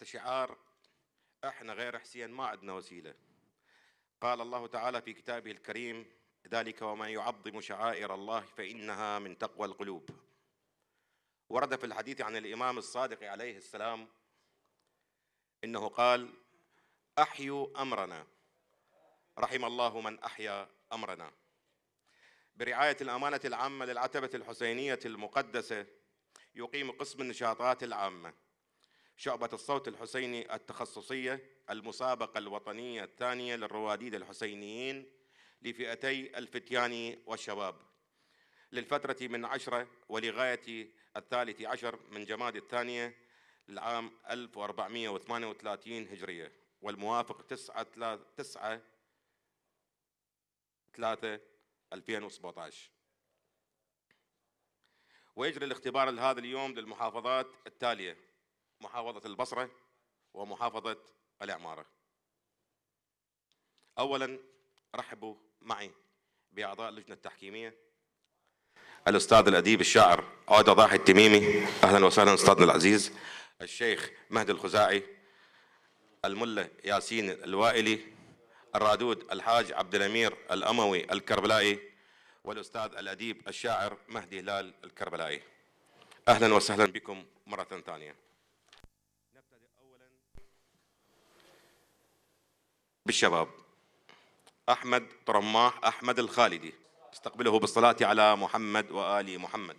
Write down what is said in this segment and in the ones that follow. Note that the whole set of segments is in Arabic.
حتى شعار احنا غير حسين ما عندنا وسيله. قال الله تعالى في كتابه الكريم ذلك ومن يعظم شعائر الله فانها من تقوى القلوب. ورد في الحديث عن الامام الصادق عليه السلام انه قال احيوا امرنا رحم الله من احيا امرنا. برعايه الامانه العامه للعتبه الحسينيه المقدسه يقيم قسم النشاطات العامه شعبة الصوت الحسيني التخصصية المسابقة الوطنية الثانية للرواديد الحسينيين لفئتي الفتيان والشباب للفترة من عشرة ولغاية الثالث عشر من جماد الثانية للعام 1438 هجرية والموافق 9 9 3 2017 ويجري الاختبار لهذا اليوم للمحافظات التالية محافظة البصرة ومحافظة العمارة أولا رحبوا معي بأعضاء اللجنة التحكيمية الأستاذ الأديب الشاعر عودة ضاحي التميمي أهلا وسهلا أستاذنا العزيز الشيخ مهدي الخزاعي الملة ياسين الوائلي الرادود الحاج عبد الأمير الأموي الكربلائي والأستاذ الأديب الشاعر مهدي هلال الكربلائي أهلا وسهلا بكم مرة ثانية بالشباب أحمد طرماح أحمد الخالدي استقبله بالصلاة على محمد وآل محمد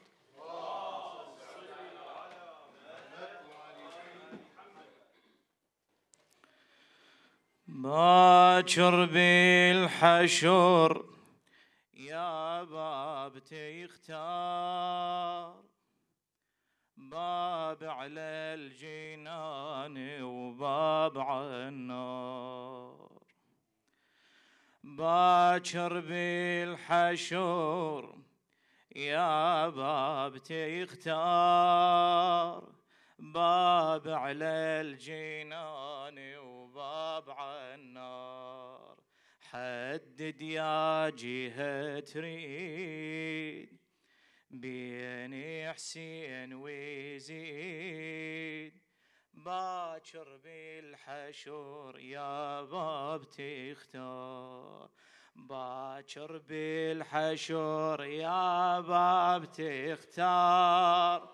باكر بالحشر يا باب تختار باب على الجنان وباب على النار باكر بالحشور يا باب تختار باب على الجنان وباب على النار حدد يا جهة تريد بين حسين ويزيد باكر بالحشور يا باب تختار باكر بالحشور يا باب تختار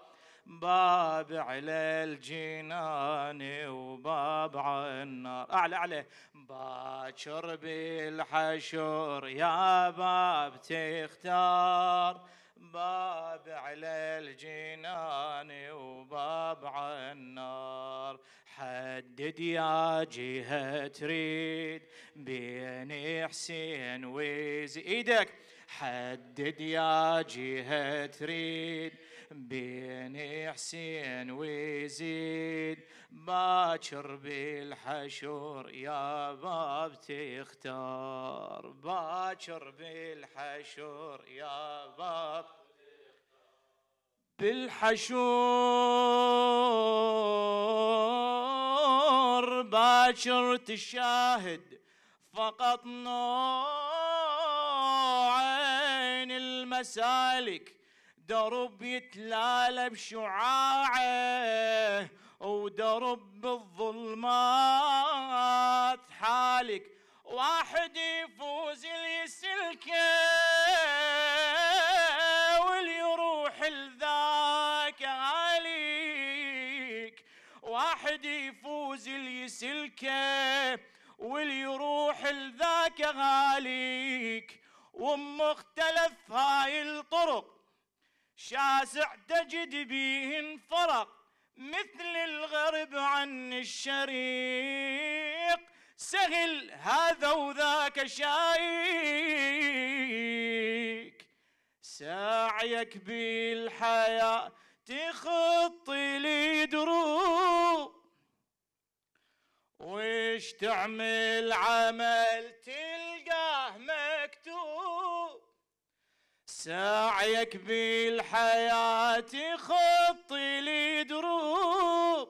باب على الجنان وباب على النار اعلى اعلى باكر بالحشور يا باب تختار باب على الجنان وباب على النار حدد يا جهة تريد بين حسين ويز ايدك حدد يا جهة تريد بين حسين ويزيد باكر بالحشور يا باب تختار باكر بالحشور يا باب بالحشور باكر تشاهد فقط نوعين المسالك درب يتلالى بشعاعه ودرب الظلمات حالك واحد يفوز اللي يسلكه واللي لذاك عليك واحد يفوز اللي يسلكه واللي يروح لذاك غاليك ومختلف هاي الطرق شاسع تجد به فرق مثل الغرب عن الشريق سهل هذا وذاك شايك ساعيك بالحياة تخطي لي دروب وش تعمل عمل تل ساعيك بالحياة خطي لي دروب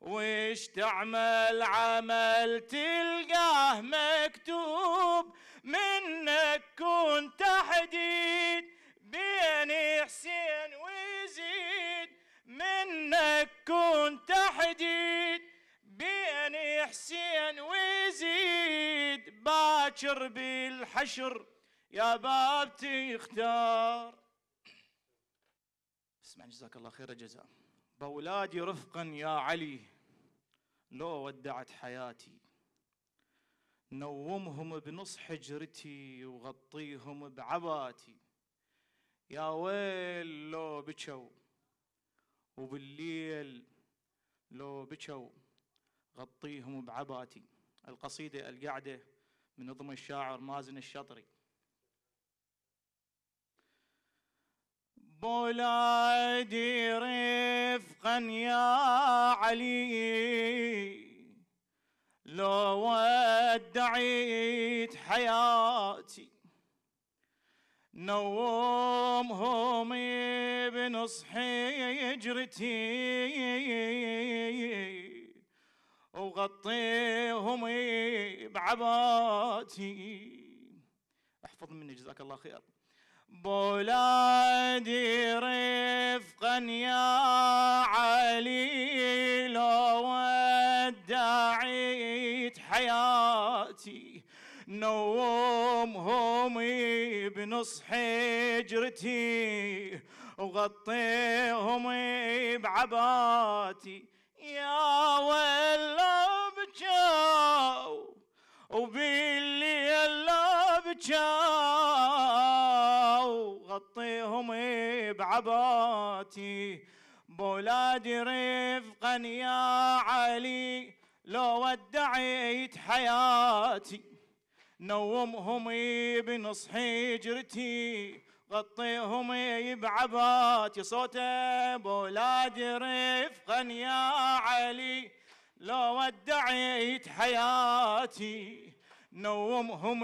وش تعمل عمل تلقاه مكتوب منك كن تحديد بين حسين ويزيد منك كن تحديد بين حسين ويزيد باكر بالحشر يا بابتي اختار اسمع جزاك الله خير الجزاء بولادي رفقا يا علي لو ودعت حياتي نومهم بنص حجرتي وغطيهم بعباتي يا ويل لو بكوا وبالليل لو بكوا غطيهم بعباتي القصيدة القعدة من نظم الشاعر مازن الشطري بولادي رفقا يا علي لو ودعيت حياتي نومهم بنصحي يجرتي وغطيهم بعباتي احفظ مني جزاك الله خير بولادي رفقا يا علي لو ودعيت حياتي نومهم بنص حجرتي وغطيهم بعباتي يا ولا بجاو وباللي يلا بجاو غطيهم بعباتي بولادي رفقا يا علي لو ودعيت حياتي نومهم بنص هجرتي غطيهم بعباتي صوت بولادي رفقا يا علي لو ودعيت حياتي نومهم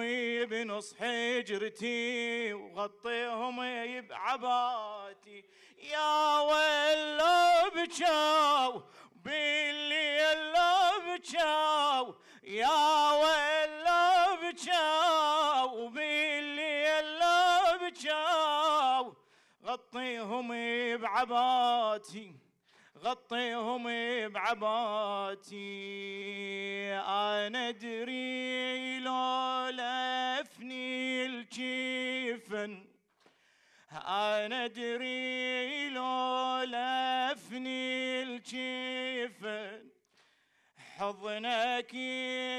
بنص حجرتي وغطيهم بعباتي يا ويل لو بجاو باللي لو بجاو يا ويل لو بجاو باللي لو بجاو غطيهم بعباتي غطيهم بعباتي انا ادري لو لفني الجيفن انا ادري لو لفني الجيفن حضنك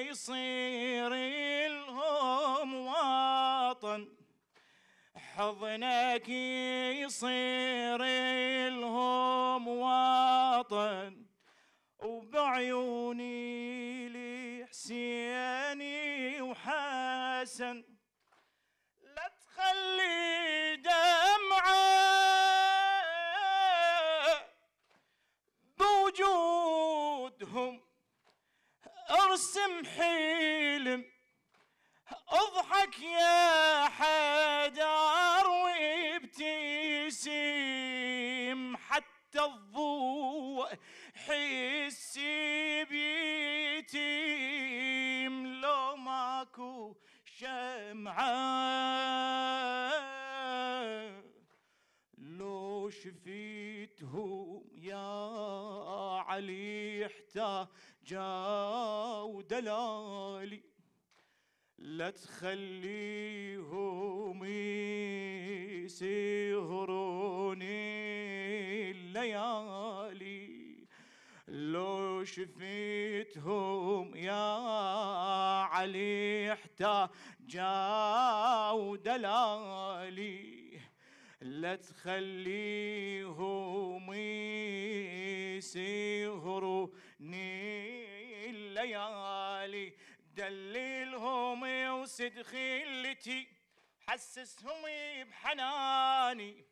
يصير لهم وطن حضنك يصير لهم وطن وبعيوني لحسيني وحسن شفيتهم يا علي احتاجا ودلالي لا تخليهم يسهرون الليالي لو شفيتهم يا علي احتاجا ودلالي خليهم يسهروني الليالي دللهم وسد خيلتي حسسهم بحناني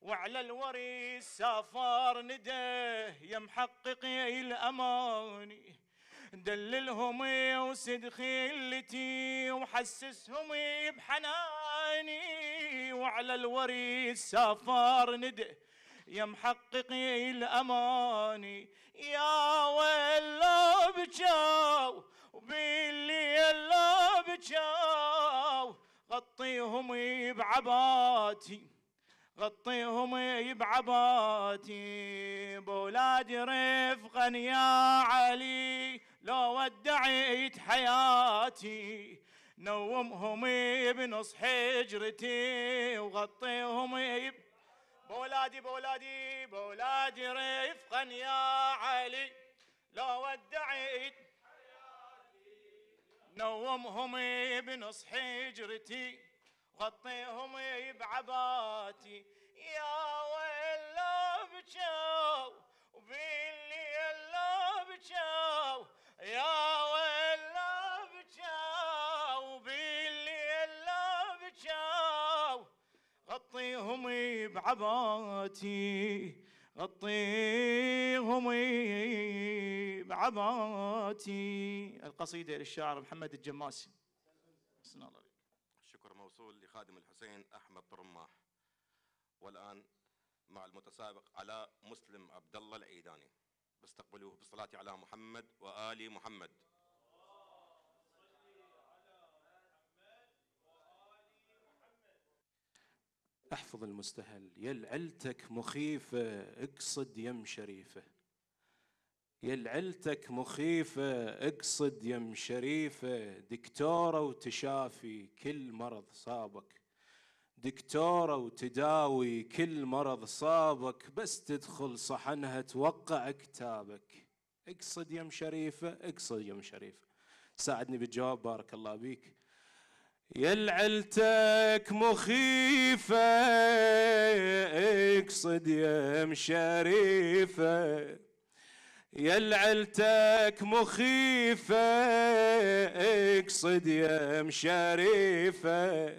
وعلى الوري سافر نده يا محقق الاماني دللهم وسد خيلتي وحسسهم بحناني على الوري السفار ند يا محققي الاماني يا ويل لو بجاو بالليل لو بجاو غطيهم بعباتي غطيهم بعباتي بولاد رفقا يا علي لو ودعيت حياتي نومهم بنص حجرتي وغطيهم بولادي بولادي بولادي رفقا يا علي لو ودعيت نومهم بنص حجرتي غطيهم بعباتي يا ويلا بجاو يلا بجاو يا ويلا غطيهم بعباتي غطيهم بعباتي القصيدة للشاعر محمد الجماسي الشكر موصول لخادم الحسين أحمد طرماح والآن مع المتسابق علاء مسلم عبد الله العيداني باستقبلوه بالصلاة على محمد وآل محمد احفظ المستهل يلعلتك مخيفة اقصد يم شريفة يلعلتك مخيفة اقصد يم شريفة دكتورة وتشافي كل مرض صابك دكتورة وتداوي كل مرض صابك بس تدخل صحنها توقع كتابك اقصد يم شريفة اقصد يم شريفة ساعدني بالجواب بارك الله بيك يا العلتك مخيفة اقصد يا شريفة يا العلتك مخيفة اقصد يا شريفة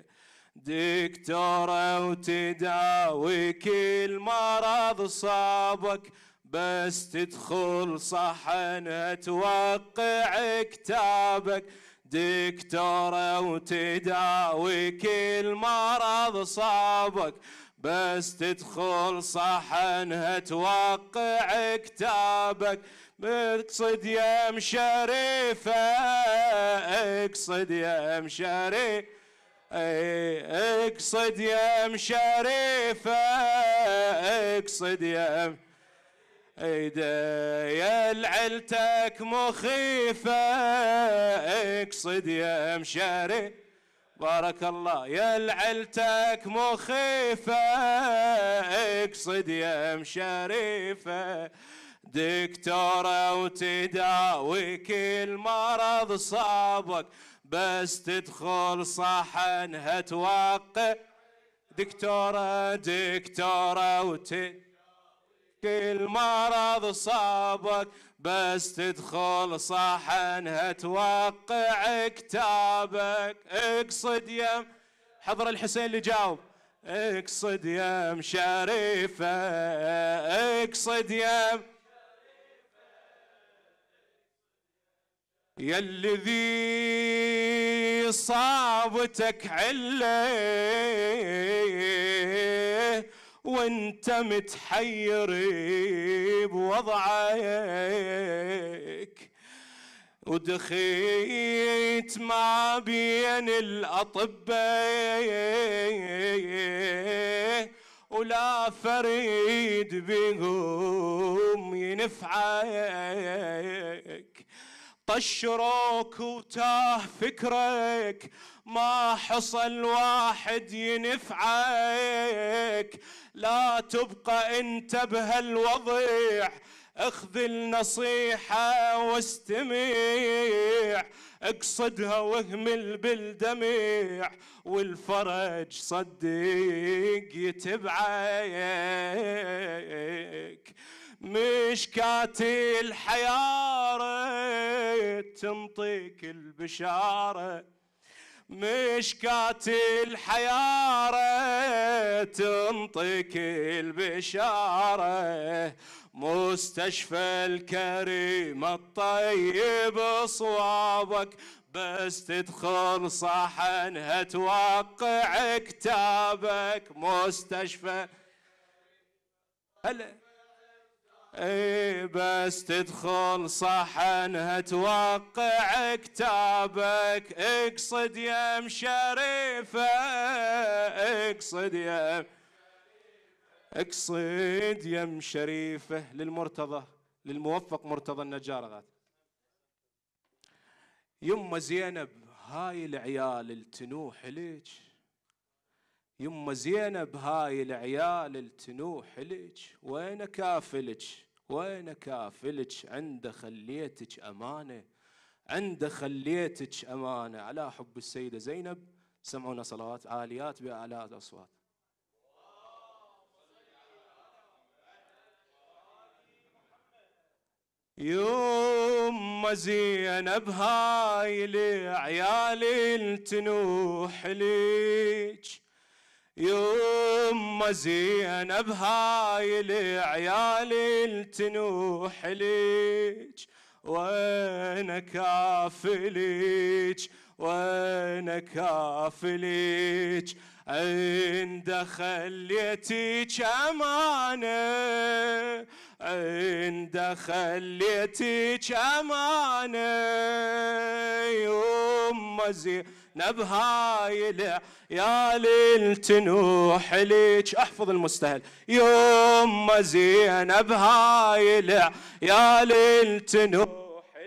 دكتورة وتداوي كل مرض صابك بس تدخل صحن توقع كتابك دكتورة وتداوي كل مرض صابك بس تدخل صحنها توقع كتابك اقصد يا مشريفة اقصد يا مشريفة اقصد يا مشريفة اقصد يا مشريفة يا لعلتك مخيفة اقصد يا مشاري بارك الله يا لعلتك مخيفة اقصد يا مشريفة دكتورة وتداوي كل مرض صابك بس تدخل صحنها توقع دكتورة دكتورة وتداوي كل مرض صابك بس تدخل صحنها توقع كتابك اقصد يم حضر الحسين اللي جاوب اقصد يم شريفة اقصد يم يا الذي صابتك عليه وانت متحير بوضعك ودخيت ما بين الأطباء ولا فريد بهم ينفعك طشروك وتاه فكرك ما حصل واحد ينفعك لا تبقى انت بهالوضيع اخذ النصيحة واستمع اقصدها واهمل بالدمع والفرج صدق يتبعك مشكات الحيارة تنطيك البشارة مشكات الحيارة تنطيك البشارة مستشفى الكريم الطيب صوابك بس تدخل صحنها توقع كتابك مستشفى هلا بس تدخل صحن هتوقع كتابك اقصد يا شريفه اقصد يا اقصد يا شريفه للمرتضى للموفق مرتضى النجار يما زينب هاي العيال التنوح ليش يما زينب هاي العيال التنوح لك وين كافلك وين كافلك عنده خليتك أمانة عنده خليتك أمانة على حب السيدة زينب سمعونا صلوات عاليات بأعلى الأصوات يوم زينب هاي لعيالي التنوح ليج يما زينب هاي لعيالي التنوح ليج وانا كافليج وانا كافليج عند خليتي كمانة عند خليتك امانه يما زينب نبهاي يا ليل تنوح ليج احفظ أه، المستهل يوم زين هايلة يا ليل تنوح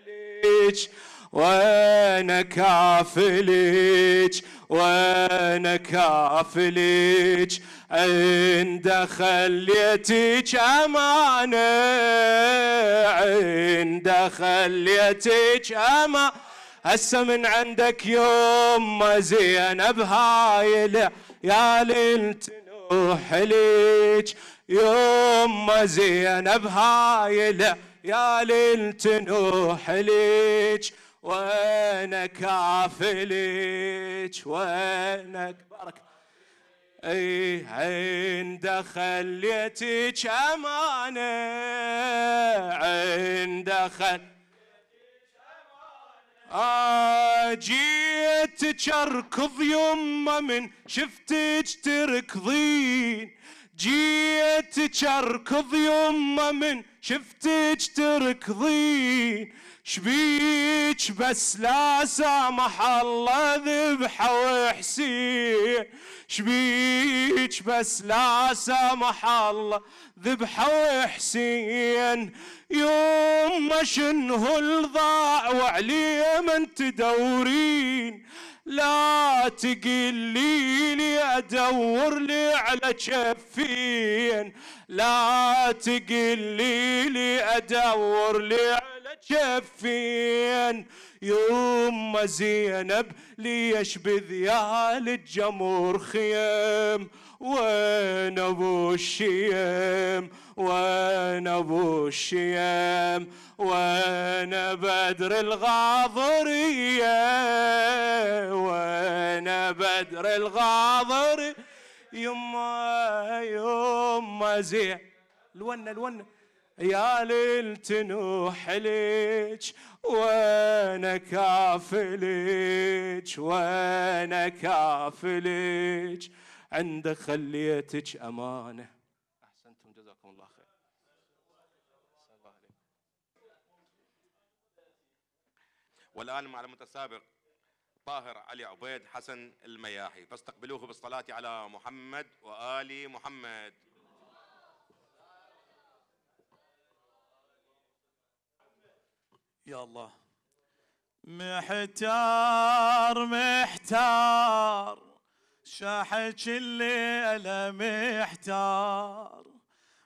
ليج وانا كافليك وانا كافليك عند خليتك امانه عند خليتك امانه هسه من عندك يوم ما زينب هاي ليل تنوح ليج يوم ما زينب هاي ليل تنوح ليج وينك عافليج وينك بارك اي عند خليتك امانه عند خليتك جيتك اركض يما من شفتك تركضين جيتك اركض يما من شفتك تركضين شبيك بس لا سامح الله ذبحه وحسين شبيك بس لا سامح الله ذبحوا حسين يوم ما شنه الضاع وعلي من تدورين لا تقلي لي ادور لي على شفين لا تقلي لي ادور لي على شفين يوم ما زينب ليشبذ يا للجمر خيم وين ابو الشيم وين ابو الشيم وين بدر الغاضرية وين بدر الغاضري يما يما زين الونه الونه يا ليل تنوح لك وانا كافلك وانا كافلك عند خليتك امانه احسنتم جزاكم الله خير والان مع المتسابق طاهر علي عبيد حسن المياحي فاستقبلوه بالصلاه على محمد وال محمد يا الله محتار محتار شاحك الليلة محتار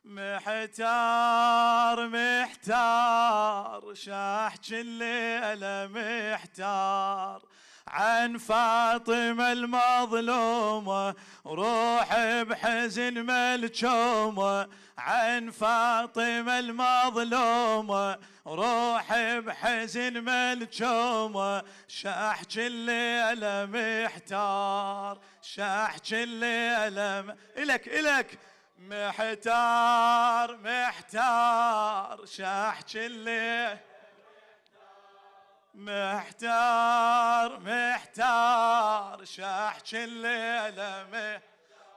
محتار محتار شاحك الليلة محتار عن فاطمة المظلومة روحي بحزن ملجومة عن فاطمة المظلومة روحي بحزن ملجومة شاحجي الليلة محتار شاحجي الليلة م... إلك إلك محتار محتار شاحجي الليلة محتار محتار شاحك الليلة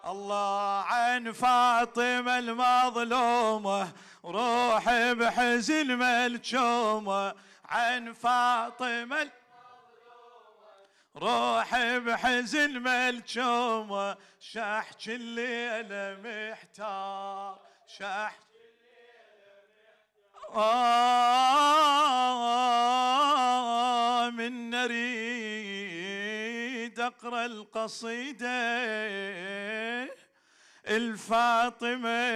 الله عن فاطمة المظلومة روحي بحزن ملجومة عن فاطمة روحي بحزن ملجومة شاحك الليلة محتار شاحك آه، من نريد أقرأ القصيدة الفاطمة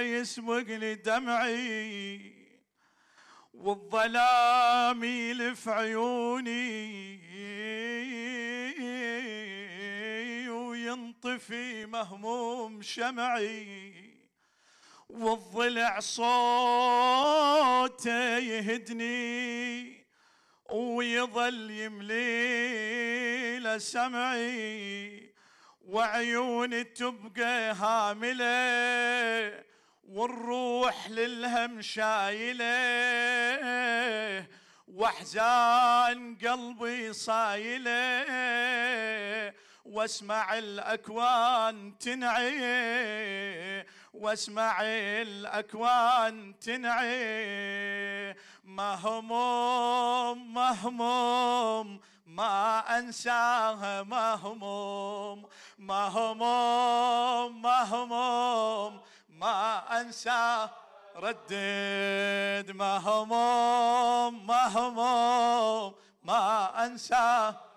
يسبقني دمعي والظلام يلف عيوني وينطفي مهموم شمعي والضلع صوته يهدني ويظل يملي لسمعي وعيوني تبقى هاملة والروح للهم شايلة واحزان قلبي صايله واسمع الاكوان تنعي واسمع الأكوان تنعي مهموم مهموم ما أنساها مهموم مهموم مهموم ما أنساه ردد مهموم مهموم ما أنساه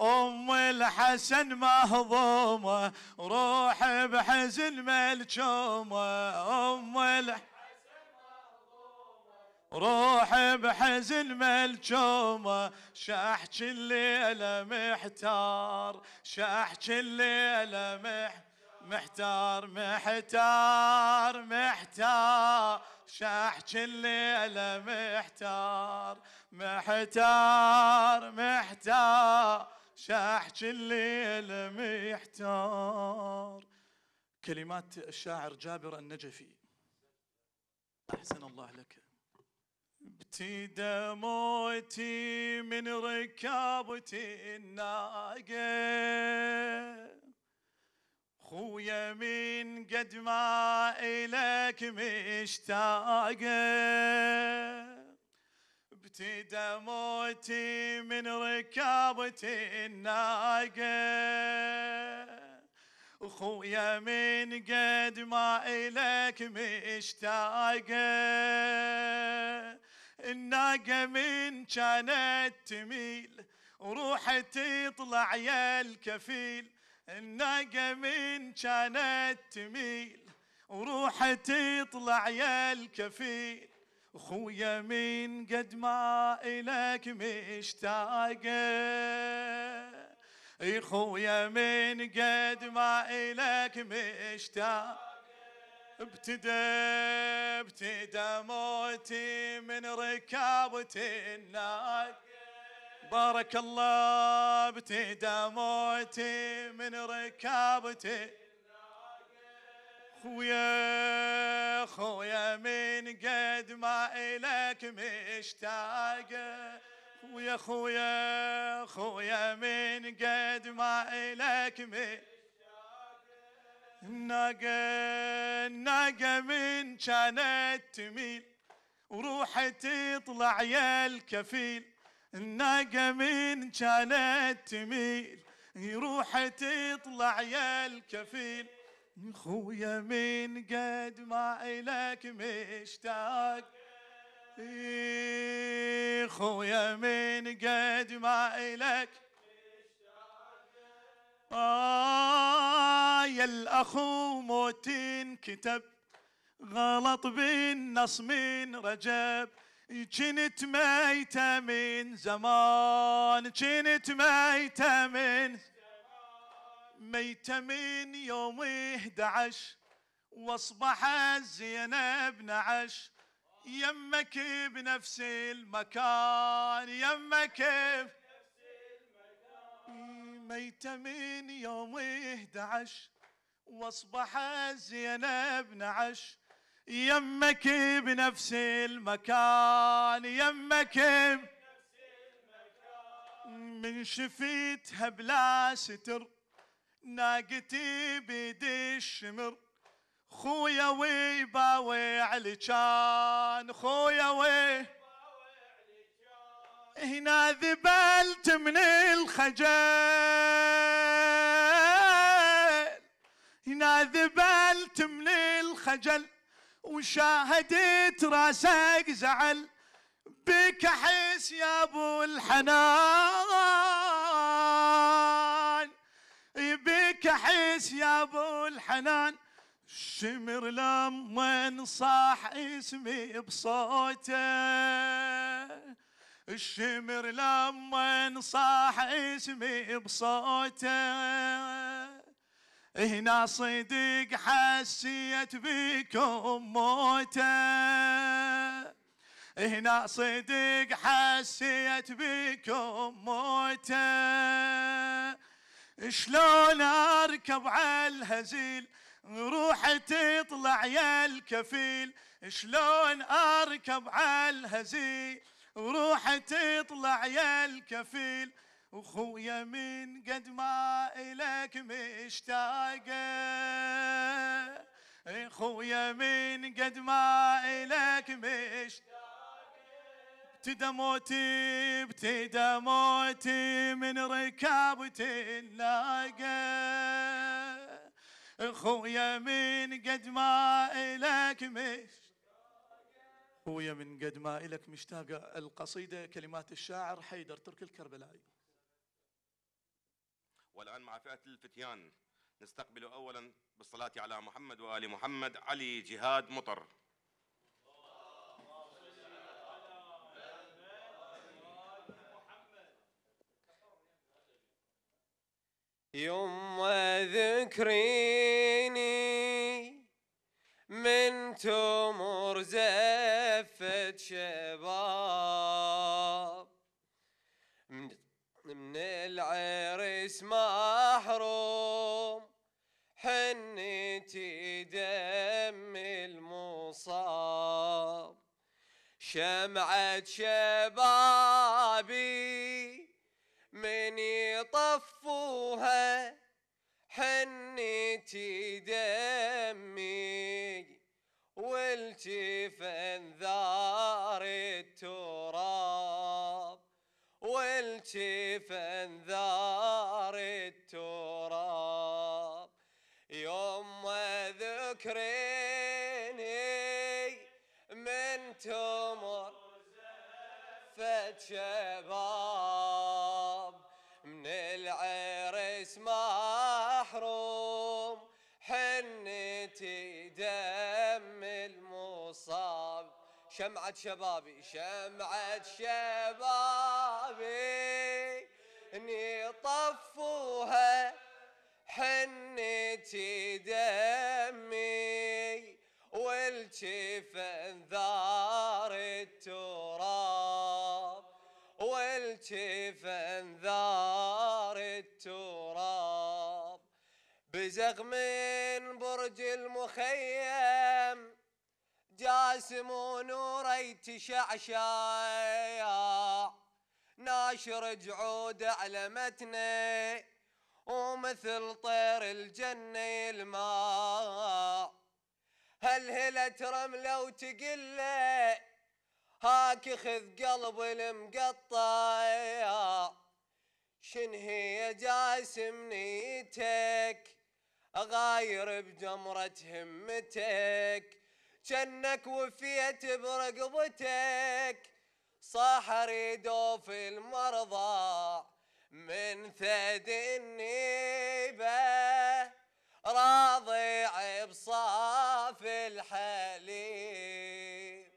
أم الحسن مهضومة روحي بحزن ملجومة أم الحسن روحي بحزن ملجومة شاحكي الليلة محتار شاحكي الليلة محتار محتار محتار, محتار شاحج الليلة محتار محتار محتار شاحج الليلة محتار كلمات الشاعر جابر النجفي أحسن الله لك ابتدى موتي من ركابتي الناقه خويا من قد ما إلك مشتاقة ابتدى موتي من ركابة الناقة خويا من قد ما إلك مشتاقة الناقة من كانت تميل روحي تطلع يا الكفيل الناقة كانت تميل وروحي تطلع يا الكفيل خويا من قد ما إلك مشتاقة اي خويا من قد ما إلك مشتاق ابتدى ابتدى موتي من ركابة الناقة بارك الله ابتدى موتي من ركابتي خويا خويا من قد ما إلك مشتاقه خويا خويا خويا من قد ما إلك الناقة الناقة من كانت تميل وروحي تطلع يا الكفيل الناقة من كانت تميل يروح تطلع يا الكفيل خويا من قد ما إلك مشتاق خويا من قد ما إلك آه يا الأخو موت كتب غلط بالنص من رجب كنت ميتة من زمان كنت ميتة من ميتة من يوم 11 واصبحت زينب نعش يمك بنفس المكان يمك ميتة من يوم 11 واصبحت زينب نعش يمك بنفس المكان يمك بنفس المكان من شفيتها بلا ستر ناقتي بيدي الشمر خويا باوي علي كان خويا وي هنا ذبلت من الخجل هنا ذبلت من الخجل وشاهدت راسك زعل بك احس يا ابو الحنان بك احس يا ابو الحنان شمر لما صاح اسمي بصوته الشمر لما صاح اسمي بصوته هنا صدق حسيت بكم موته هنا صدق حسيت بكم موته شلون اركب على الهزيل روح تطلع يا الكفيل شلون اركب على الهزيل روح تطلع يا الكفيل وخويا من قد ما إلك مشتاقة خويا من قد ما إلك مشتاقة ابتدى موتي ابتدى موتي من ركاب تلاقى خويا من قد ما إلك مشتاقة خويا من قد ما إلك مشتاقة القصيدة كلمات الشاعر حيدر ترك الكربلاي والآن مع فئة الفتيان نستقبل أولا بالصلاة على محمد وآل محمد علي جهاد مطر يوم ذكريني من تمر زفت شباب العرس محروم حنتي دم المصاب شمعة شبابي من يطفوها حنتي دمي والتفت تبكي في انذار التراب يوم ذكريني من تمر فتشباب شمعة شبابي شمعة شبابي اني طفوها حنتي دمي والتف انذار التراب والتف انذار التراب بزغ من برج المخيم جاسم ونوري تشعشع ناشر جعود على متن ومثل طير الجنة يلمع هلهلة رملة وتقله هاك خذ قلب المقطع شن هي جاسم نيتك غاير بجمرة همتك جنك وفيت برقبتك صاحر دوف المرضى من ثد النيبة راضع بصاف الحليب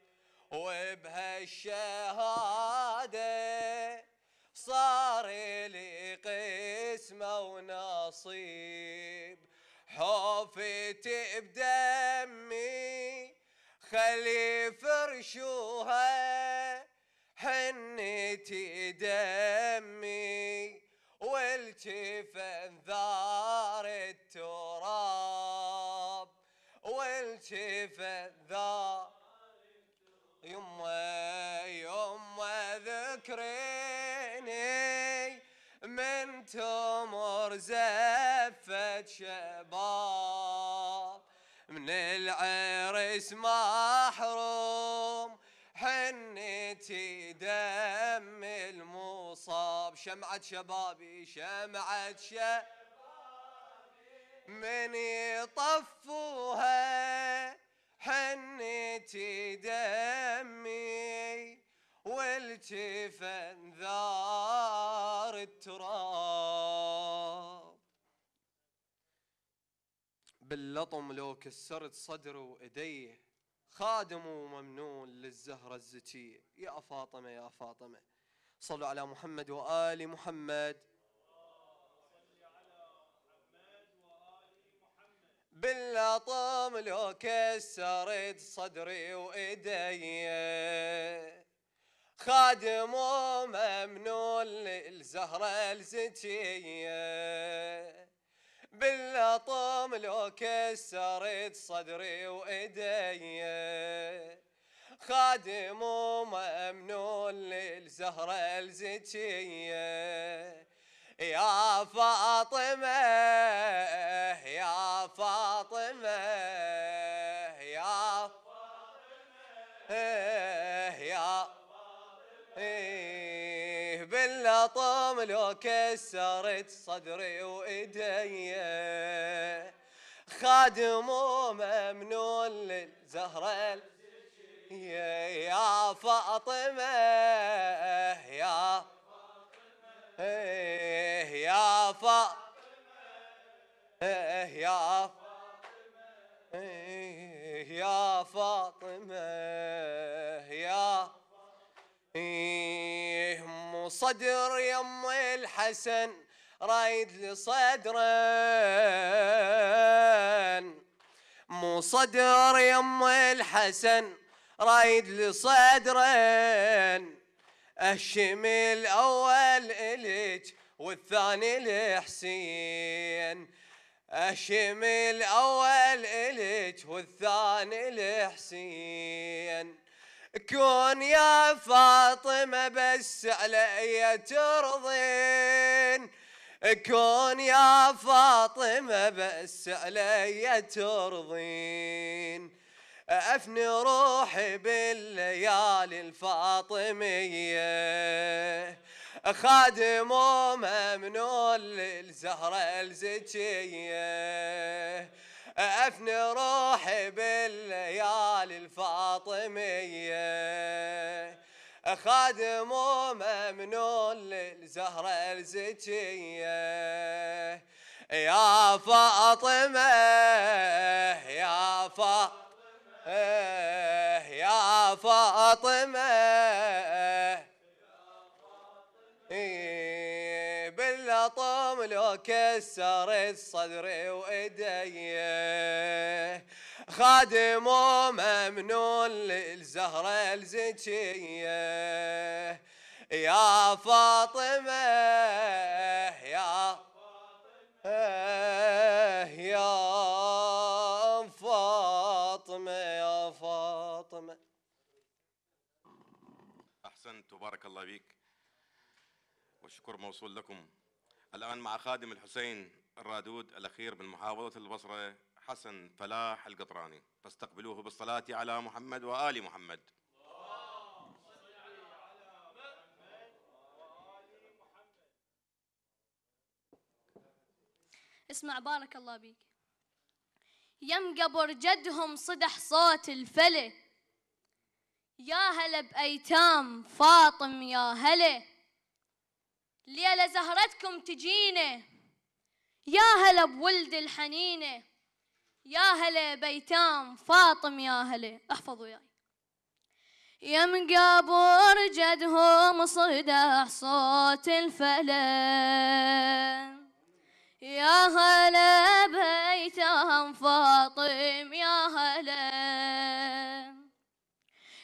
وبهالشهادة صار لي قسمة ونصيب حوفتي بدمي خلي فرشوها حنتي دمي والتفت ذار التراب والتفت ذار يما يما ذكريني من تمر زفت شباب العرس محروم حنتي دم المصاب شمعة شبابي شمعة شبابي من يطفوها حنتي دمي والتفن ذار التراب باللطم لو كسرت صدر وإيديه خادم وممنون للزهرة الزكية يا فاطمة يا فاطمة صلوا على محمد وآل محمد باللطم لو كسرت صدري وإيدي خادم وممنون للزهرة الزكية باللطم لو كسرت صدري وايدي خادم وممنون للزهرة الزكية يا فاطمة يا فاطمة يا فاطمة يا فاطمة الحطام لو كسرت صدري وايدي خادم ممنون للزهرة يا فاطمة يا فاطمة يا فاطمة يا فاطمة يا فاطمة يا صدر يم الحسن رايد لصدران مو صدر يم الحسن رايد لصدران الشمل الأول إليك والثاني لحسين الشمل الأول إليك والثاني لحسين كون يا فاطمة بس علي ترضين كون يا فاطمة بس علي ترضين أفني روحي بالليالي الفاطمية خادم ممنون للزهرة الزكية أفني روحي بالليالي الفاطمية خادم ممنون للزهرة الزكية يا فاطمة يا فاطمة يا فاطمة اليوم لو كسرت صدري وايديه خادم ممنون للزهرة الزكية يا فاطمة يا يا فاطمة يا فاطمة أحسنت وبارك الله فيك والشكر موصول لكم الآن مع خادم الحسين الرادود الأخير من محافظة البصرة حسن فلاح القطراني فاستقبلوه بالصلاة على محمد وآل محمد اسمع بارك الله بيك يم قبر جدهم صدح صوت الفله يا هلا بأيتام فاطم يا هلا ليلة زهرتكم تجينا يا هلا بولد الحنينة يا هلا بيتام فاطم يا هلا احفظوا وياي يا مقابر جدهم صدع صوت الفلن يا هلا بيتام فاطم يا هلا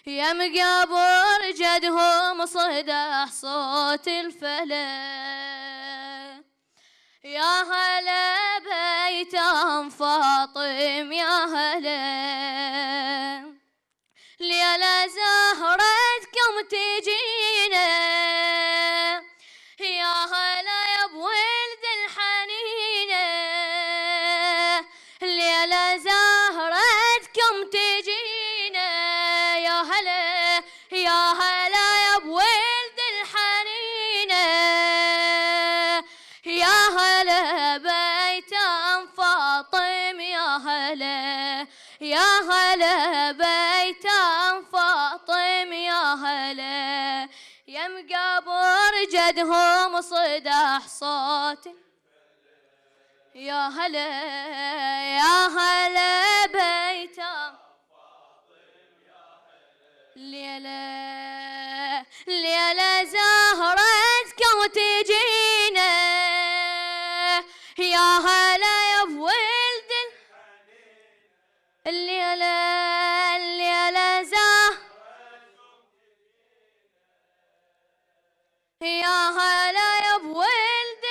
يا مقابر جدهم صدح صوت الفلا يا هلا بيتهم فاطم يا هلا ليلى زهرتكم تجينا يا هلا يا بولد الحنينة ليلى زهرتكم تجينا هلا يا بولد الحنينة يا هلا بيت أم فاطم يا هلا يا هلا بيت أم فاطم يا هلا يا مقابر جدهم صدح صوتي يا هلا يا هلا بيت الليلة الليلة زهرتك وتجينا يا هلا يا بولد الليلة الليلة زهرتك يا هلا يا بولد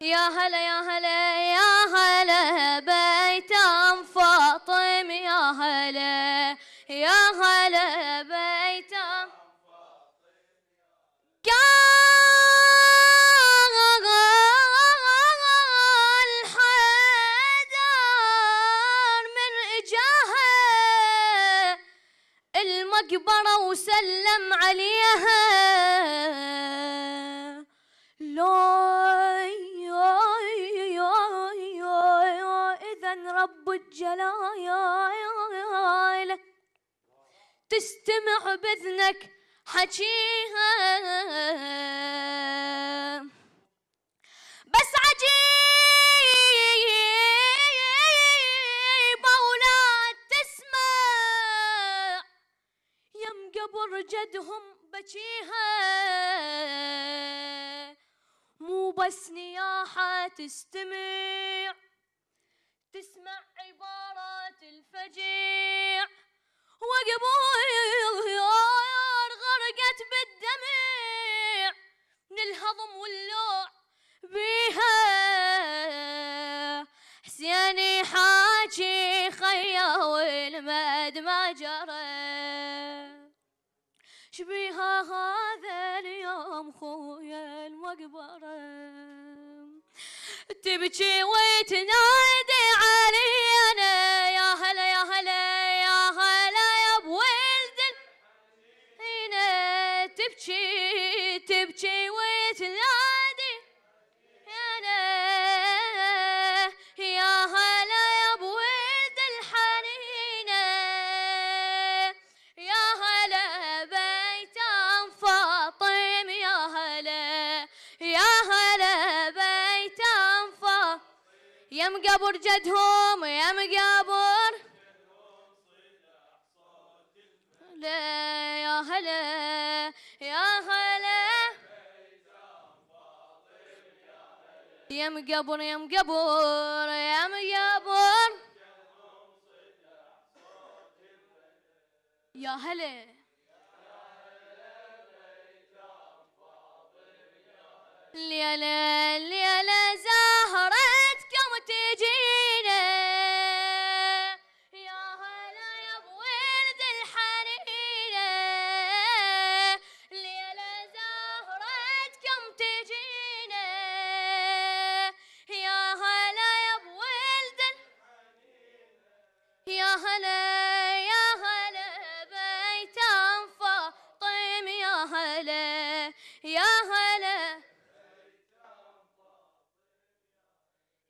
يا هلا يا هلا يا هلا بيت ام فاطم يا هلا أكبر وسلم عليها إذا رب الجلال تستمع بإذنك حكيها بس عجيب قبر جدهم بكيها مو بس نياحة تستمع تسمع عبارات الفجيع وقبور غرقت بالدمع من الهضم واللوع بيها حسيني حاجي خيا والمد ما جرى شبيها هذا اليوم خويا المقبرة تبكي وتنادي علي أنا يا هلا يا هلا يا هلا يا ابو هنا إيه، تبكي يم قبر جدهم يم قبر لا يا هلا يا هلا يم قبر يم قبر يم قبر يا هلا يا ليل زهرتكم تجينا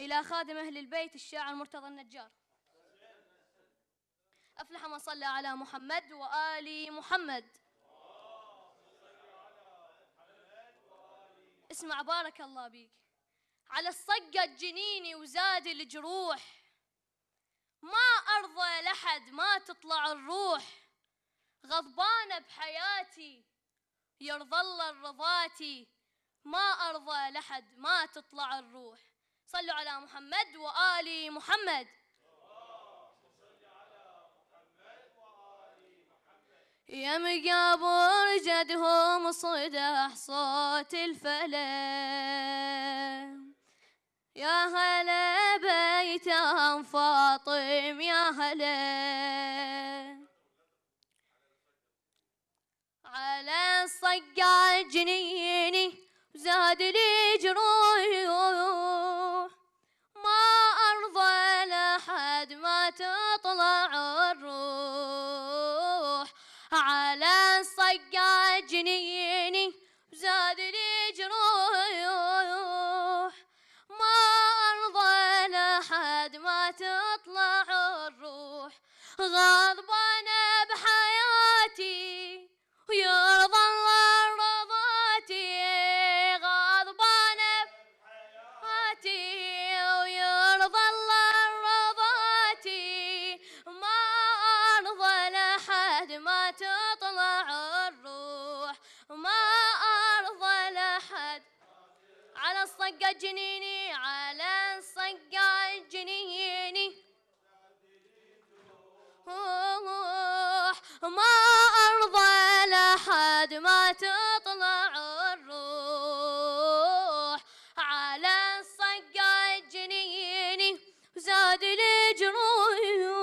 إلى خادم أهل البيت الشاعر مرتضى النجار أفلح من صلى على محمد وآل محمد اسمع بارك الله بيك على الصقة جنيني وزاد الجروح ما أرضى لحد ما تطلع الروح غضبانة بحياتي يرضى الله الرضاتي ما أرضى لحد ما تطلع الروح صلوا على محمد وآل محمد يا مقابر جدهم صدح صوت الفلم يا هلا بيتهم فاطم يا هلا على الصقع جنيني زاد لي جروح تطلع الروح على صقع جنيني وزاد لي جروح ما أرضى لحد ما تطلع الروح غضبانة بحياتي ويرضى صقة جنيني على الصقة جنيني ما أرضى لحد ما تطلع الروح على الصقة جنيني زاد لي جروحي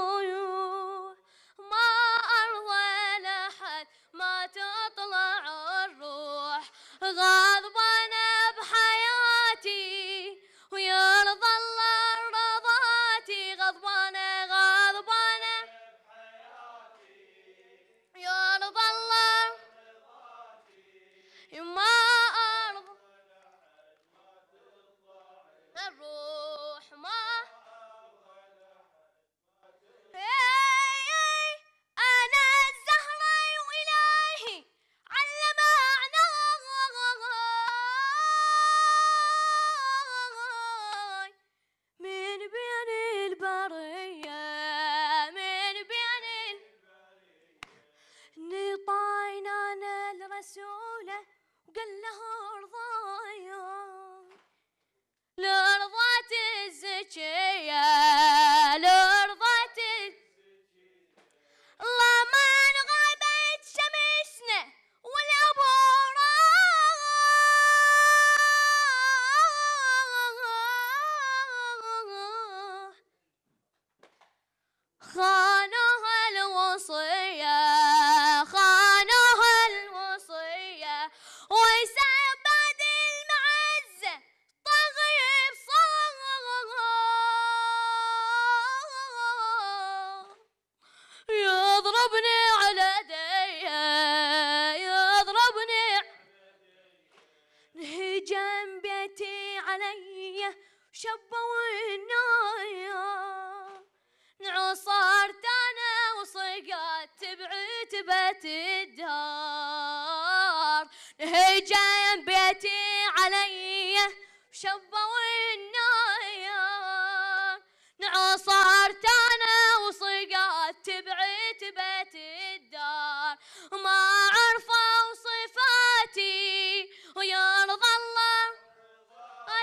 صارت انا وصقات تبعت بيت الدار ما عرفوا صفاتي ويرضى الله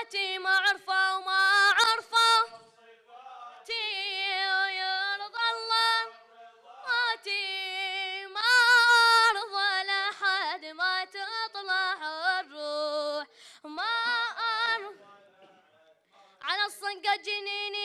اتي ما عرفه وما عرفه ويرضى الله اتي ما ارضى لحد ما تطلع الروح ما ارضى على الصنقه جنيني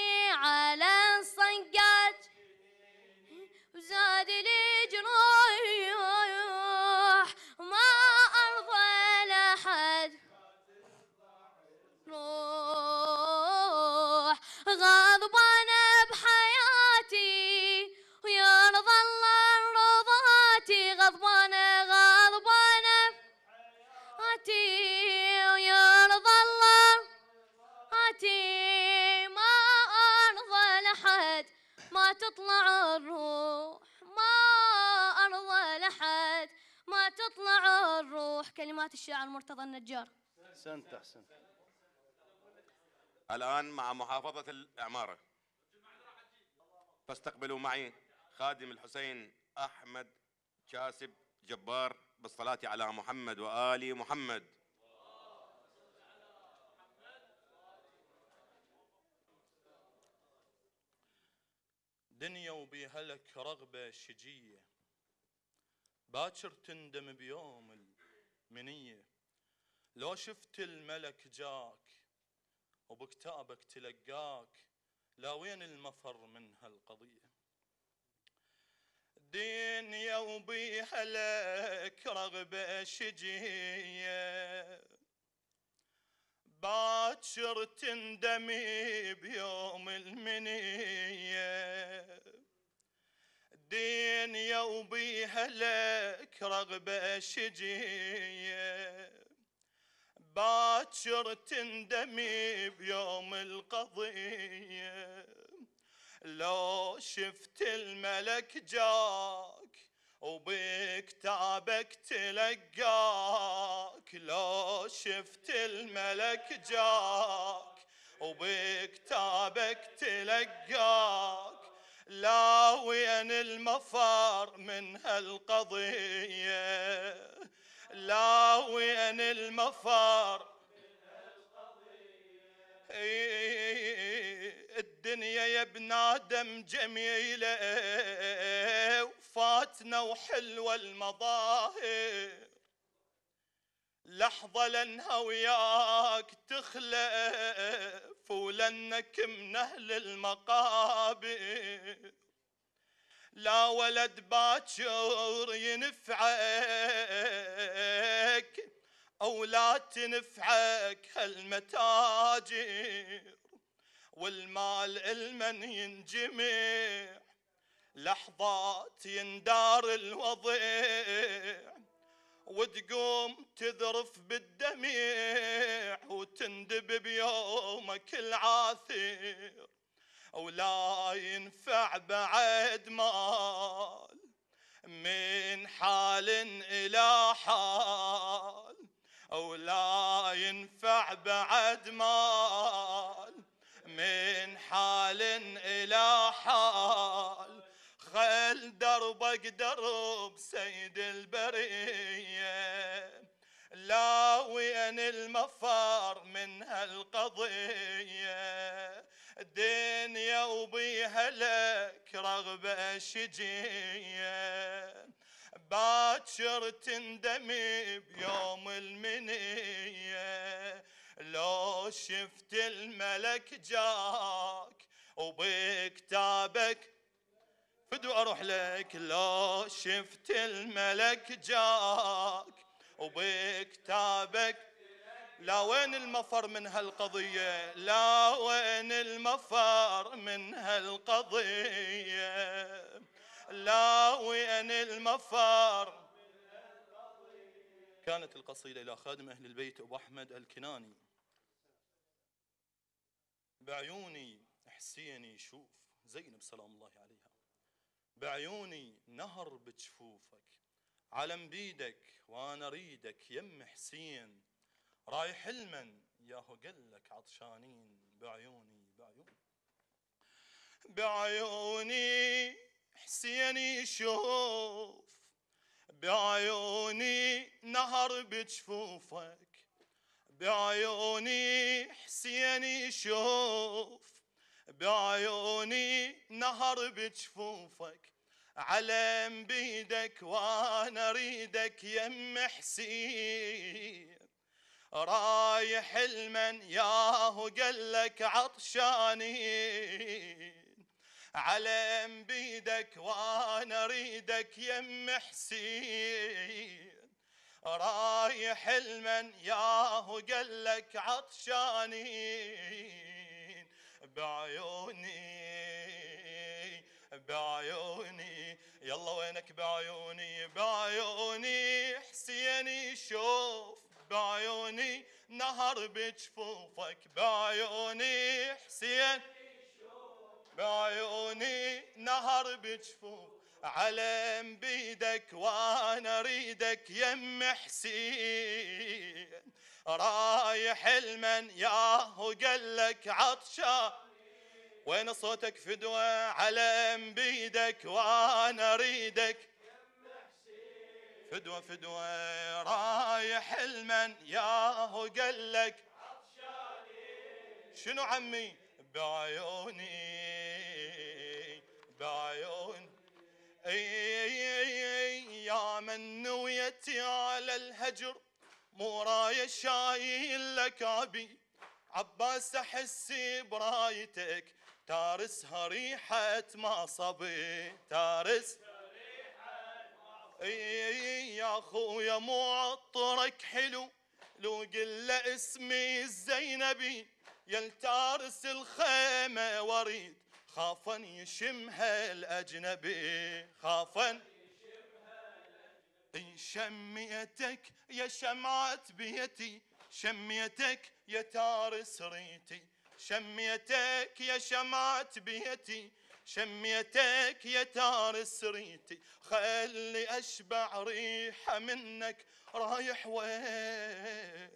الروح كلمات الشاعر مرتضى النجار احسنت احسنت الان مع محافظه العماره فاستقبلوا معي خادم الحسين احمد كاسب جبار بالصلاه على محمد وال محمد دنيا وبيها لك رغبة شجية باكر تندم بيوم منية لو شفت الملك جاك وبكتابك تلقاك لا وين المفر من هالقضية دين يا وبيها لك رغبة شجية باكر تندمي بيوم المنية الدين وبيها لك رغبة شجية باكر تندمي بيوم القضية لو شفت الملك جاك وبكتابك تعبك تلقاك لو شفت الملك جاك وبكتابك تعبك تلقاك لا وين المفار من هالقضية لا وين المفار إيه، الدنيا يا ابن ادم جميله وفاتنا وحلوه المظاهر لحظه لانها وياك تخلف فولنك من أهل المقابر لا ولد باكر ينفعك أو لا تنفعك هالمتاجر والمال المن ينجمع لحظات يندار الوضيع وتقوم تذرف بالدميع وتندب بيومك العاثر ولا ينفع بعد مال من حال إلى حال ولا ينفع بعد مال من حال إلى حال خل دربك درب سيد البرية لا وين المفار من هالقضية دنيا وبيها لك رغبة شجية باكر تندمي بيوم المنية لو شفت الملك جاك وبكتابك فدو اروح لك لو شفت الملك جاك وبكتابك لا وين المفر من هالقضية لا وين المفر من هالقضية لا وين المفر كانت القصيدة إلى خادم أهل البيت أبو أحمد الكناني بعيوني حسيني شوف زينب سلام الله عليه بعيوني نهر بجفوفك علم بيدك وانا ريدك يم حسين رايح المن ياهو قلك عطشانين بعيوني بعيوني بعيوني حسين يشوف بعيوني نهر بجفوفك بعيوني حسين يشوف بعيوني نهر بجفوفك علم بيدك وانا ريدك يم حسين رايح المن ياهو لك عطشانين علم بيدك وانا ريدك يم حسين رايح المن ياهو لك عطشانين بعيوني بعيوني يلا وينك بعيوني بعيوني حسيني شوف بعيوني نهر بجفوفك بعيوني حسين بعيوني نهر بجفوف علم بيدك وانا اريدك يم حسين رايح المن ياهو قلك عطشان وين صوتك فدوى ام بيدك وانا اريدك فدوى فدوى رايح المن ياهو قال لك شنو عمي بعيوني بعيوني اي يا من نويتي على الهجر مو راي شايل لك عبي عباس احس برايتك تارسها ريحة صبي تارس اي يا اخويا معطرك حلو لو قل اسمي الزينبي يلتارس الخيمة وريد خافن يشمها الأجنبي خافن إن شميتك يا شمعة بيتي شميتك يا تارس ريتي شميتك يا شمعة بيتي شميتك يا تار سريتي خلي أشبع ريحة منك رايح وين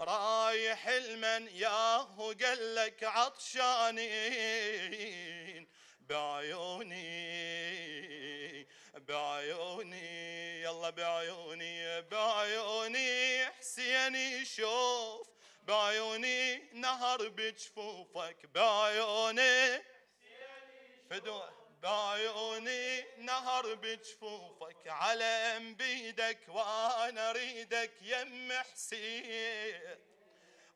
رايح المن ياهو لك عطشانين بعيوني بعيوني يلا بعيوني بعيوني حسيني شوف بعيوني نهر بجفوفك بعيوني بعيوني نهر بجفوفك علم بيدك وانا اريدك يم حسين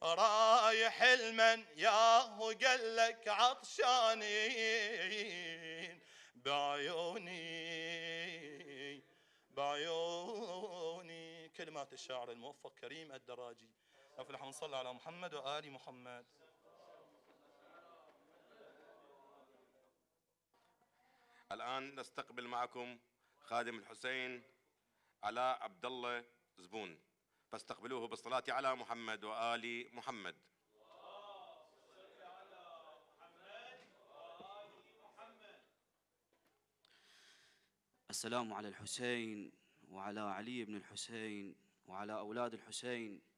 رايح المن ياهو لك عطشانين بعيوني بعيوني كلمات الشاعر الموفق كريم الدراجي أفلح من نصلي على محمد وآل محمد الآن نستقبل معكم خادم الحسين علاء عبد الله زبون فاستقبلوه بالصلاة على محمد وآل محمد السلام على الحسين وعلى علي بن الحسين وعلى أولاد الحسين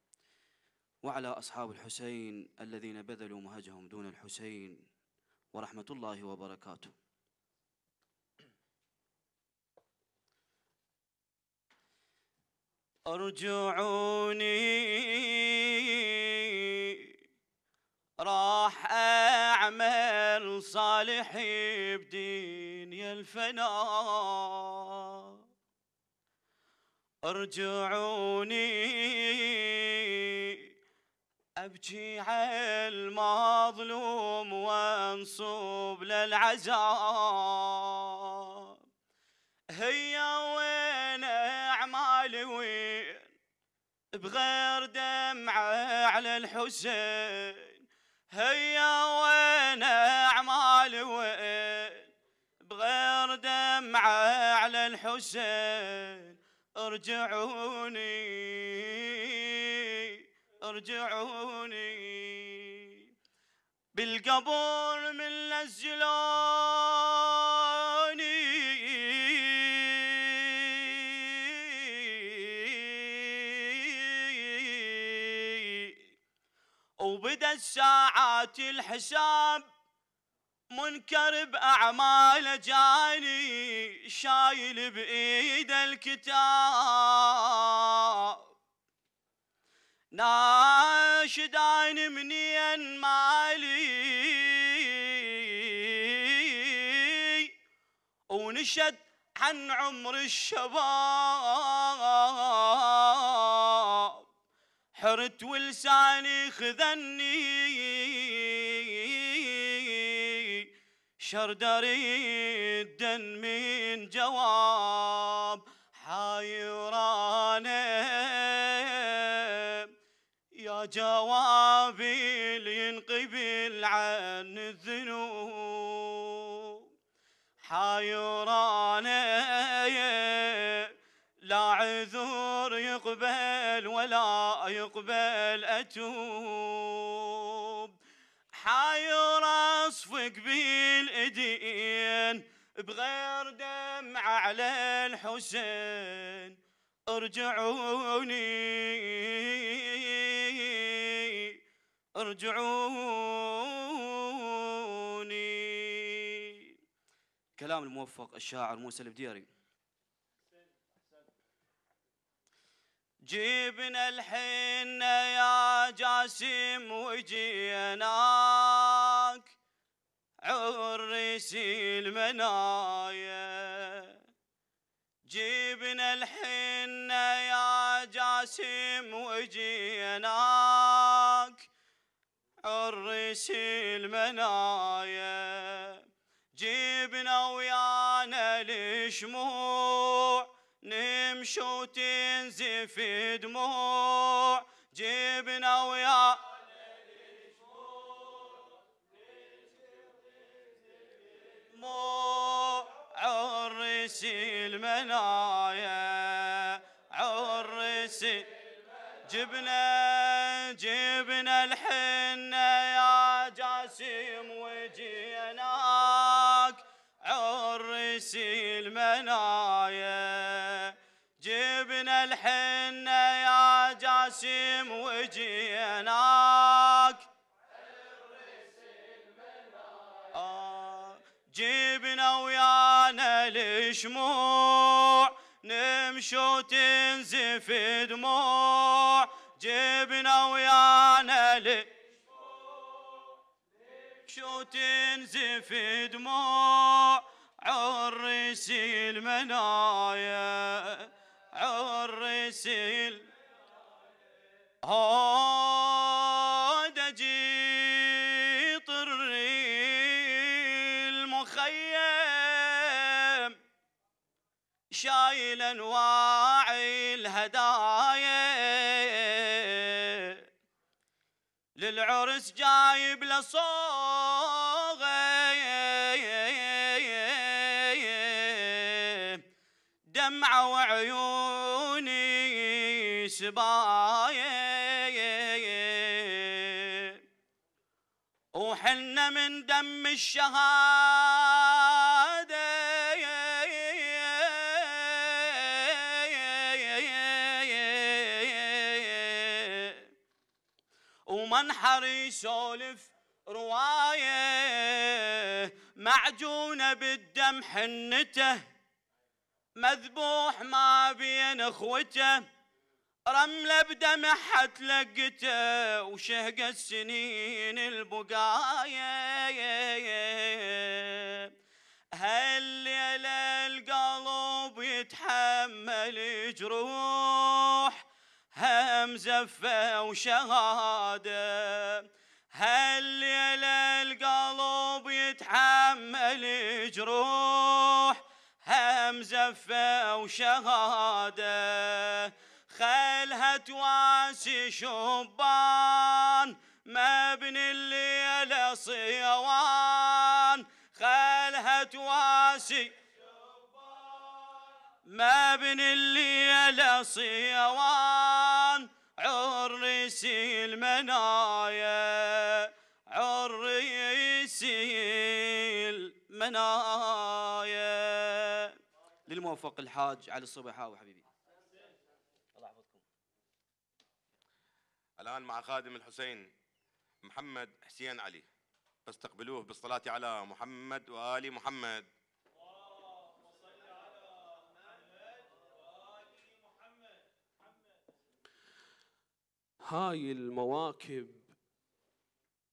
وعلى أصحاب الحسين الذين بذلوا مهجهم دون الحسين ورحمة الله وبركاته أرجعوني راح أعمل صالح بدين الفناء أرجعوني ابجي على المظلوم وانصب للعزاء هيا وين أعمالي وين بغير دمعة على الحسين هيا وين أعمالي وين بغير دمعة على الحسين ارجعوني ارجعوني بالقبر من نزلوني وبدا الساعات الحساب منكر بأعمال جاني شايل بإيد الكتاب ناشد عين منين مالي ونشد عن عمر الشباب حرت ولساني خذني شرد اريد من جواب حاير حيران لا عذر يقبل ولا يقبل أتوب حير أصفق بالإيدين بغير دمع على الحسين ارجعوني ارجعوني كلام الموفق الشاعر موسى البديري جيبنا الحين يا جاسم وجيناك عرس المنايا جيبنا الحين يا جاسم وجيناك عرس المنايا جيبنا ويانا الشموع نمشي وتنزف دموع جيبنا ويا دموع عرس المنايا عرس جبنا جبنا تسي المنايا جبنا الحنة يا جاسم وجيناك آه جبنا ويانا الشموع نمشو تنزف دموع جبنا ويانا الشموع نمشو تنزف دموع عرس المنايا عرس هاد اجي طري المخيم شايل انواع الهدايا للعرس جايب لصوت عيوني سبايا وحنا من دم الشهادة ومنحر يسولف رواية معجونة بالدم حنته مذبوح ما بين اخوته رملة بدمعها حتلقته وشهق السنين البقايا هالليلة القلب يتحمل جروح هم زفة وشهادة هالليلة القلب يتحمل جروح هم زفة وشهادة خلها تواسي شبان مبني الليل صيوان خلها تواسي مبني الليل صيوان عرسي المنايا عرسي المنايا للموفق الحاج علي الصبحاوي حبيبي الله يحفظكم الآن مع خادم الحسين محمد حسين علي فاستقبلوه بالصلاة على محمد وآل محمد هاي المواكب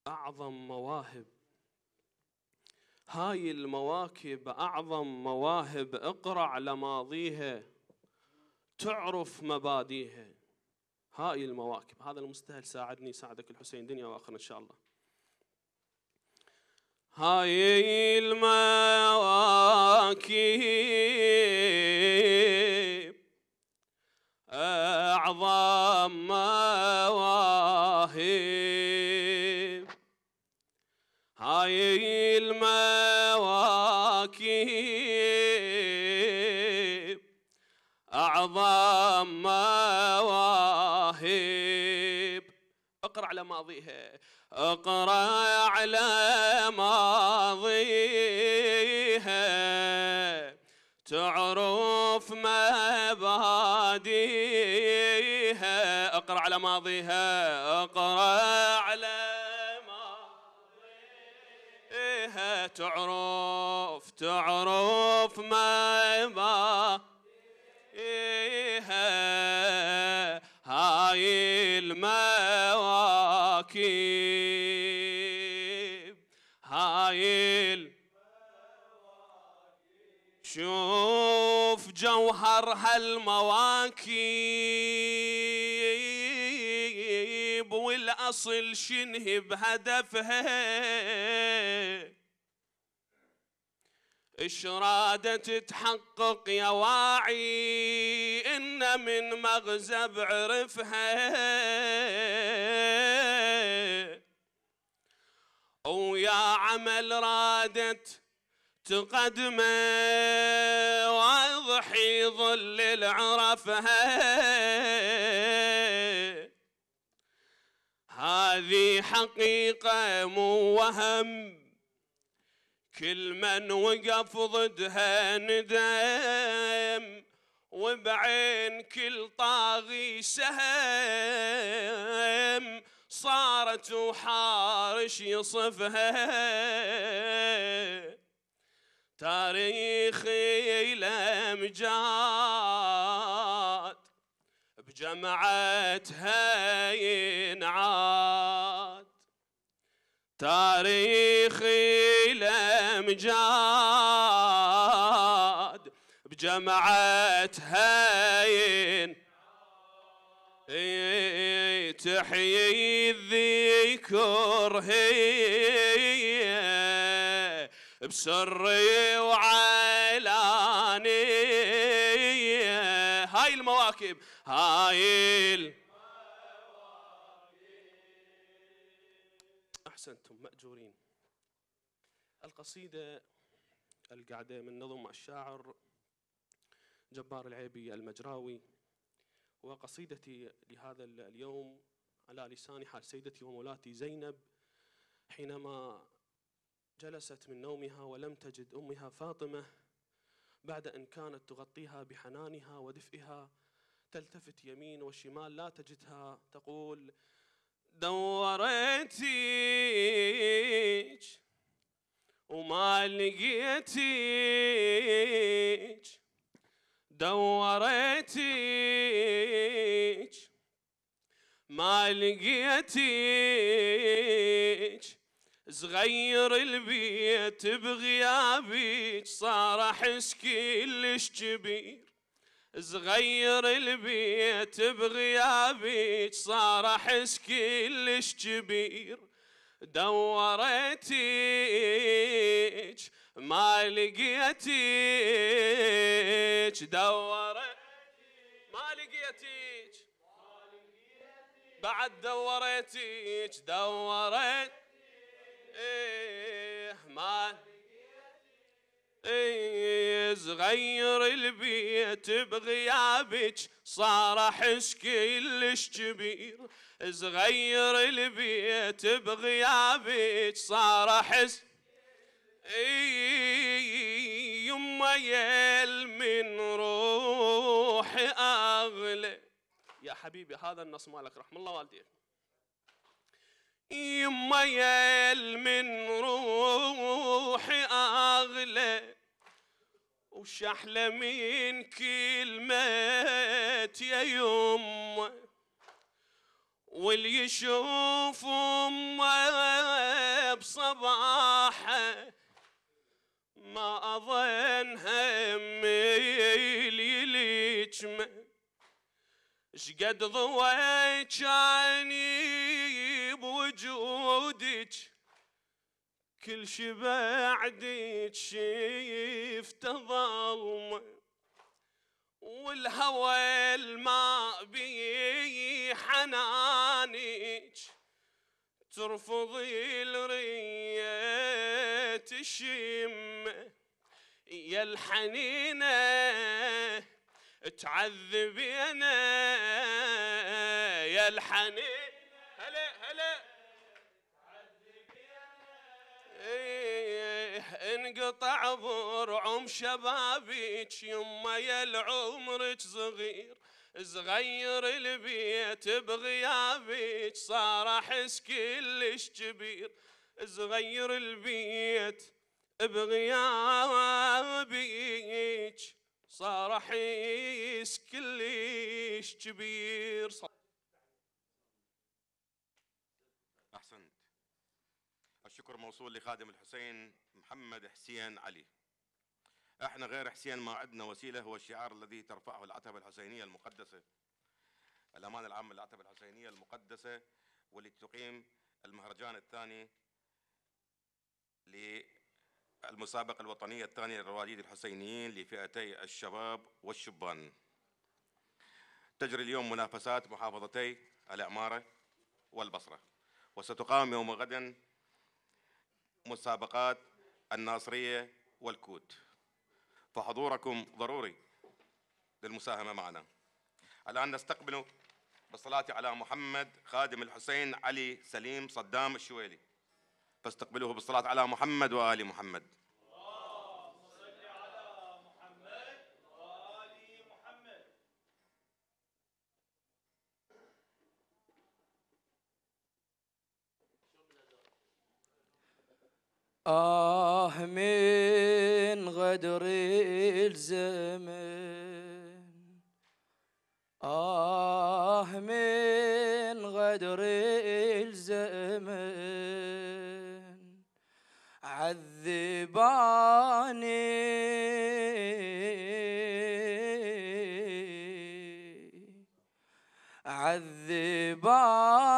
أعظم مواهب هاي المواكب أعظم مواهب اقرأ على ماضيها تعرف مباديها هاي المواكب هذا المستهل ساعدني ساعدك الحسين دنيا وآخر إن شاء الله هاي المواكب أعظم ما اقرا على ماضيها تعرف مباديها اقرا على ماضيها اقرا على ماضيها تعرف تعرف مباديها إسرائيل شوف جوهر هالمواكب والاصل شنه بهدفها إشرادة تتحقق يا واعي إن من مغزى بعرفها ويا عمل رادت تقدمه واضحي ظل العرفه هذه حقيقة مو وهم كل من وقف ضدها ندم وبعين كل طاغي سهم صارت وحارش يصفها تاريخي الامجاد بجمعتها ينعاد تاريخي الامجاد بجمعتها ينعاد تحيي الذكر هي بسري وعلانية هاي المواكب هاي المواكب أحسنتم مأجورين القصيدة القعدة من نظم الشاعر جبار العيبي المجراوي وقصيدتي لهذا اليوم على لسان حال سيدتي ومولاتي زينب حينما جلست من نومها ولم تجد امها فاطمه بعد ان كانت تغطيها بحنانها ودفئها تلتفت يمين وشمال لا تجدها تقول دورتك وما لقيتك دورتك ما لقيتك صغير البيت بغيابك صار احس كلش كبير صغير البيت بغيابك صار احس كلش كبير دورتك ما لقيتك دورتك بعد دوريتيك دوريت ايه ما ايه صغير البيت بغيابك صار احس كلش كبير صغير البيت بغيابك صار احس ايه يما يل من روح حبيبي هذا النص مالك رحم الله والديك يما يل من روحي اغلى وشحلى من كلمة يا يما واللي يشوف امه بصباحه ما اظن همي اللي يلجمه شقد ضويت شاني بوجودك كل شي بعدك شفت ظلمه والهوى الما بيه حنانك ترفضي الرية تشم يا الحنينه تعذبينا يا الحنين هلا هلا إيه، انقطع برعم شبابك يما يا العمرك صغير صغير البيت بغيابك صار احس كلش كبير صغير البيت بغيابك صار حيس كلش كبير صار أحسنت الشكر موصول لخادم الحسين محمد حسين علي احنا غير حسين ما عندنا وسيلة هو الشعار الذي ترفعه العتبة الحسينية المقدسة الأمانة العامة للعتبة الحسينية المقدسة والتي تقيم المهرجان الثاني المسابقة الوطنية الثانية للرواديد الحسينيين لفئتي الشباب والشبان تجري اليوم منافسات محافظتي العمارة والبصرة وستقام يوم غد مسابقات الناصرية والكوت فحضوركم ضروري للمساهمة معنا الآن نستقبل بالصلاة على محمد خادم الحسين علي سليم صدام الشويلي فاستقبلوه بالصلاة على محمد وآل محمد آه من غدر الزمن آه من غدر الزمن عذباني عذباني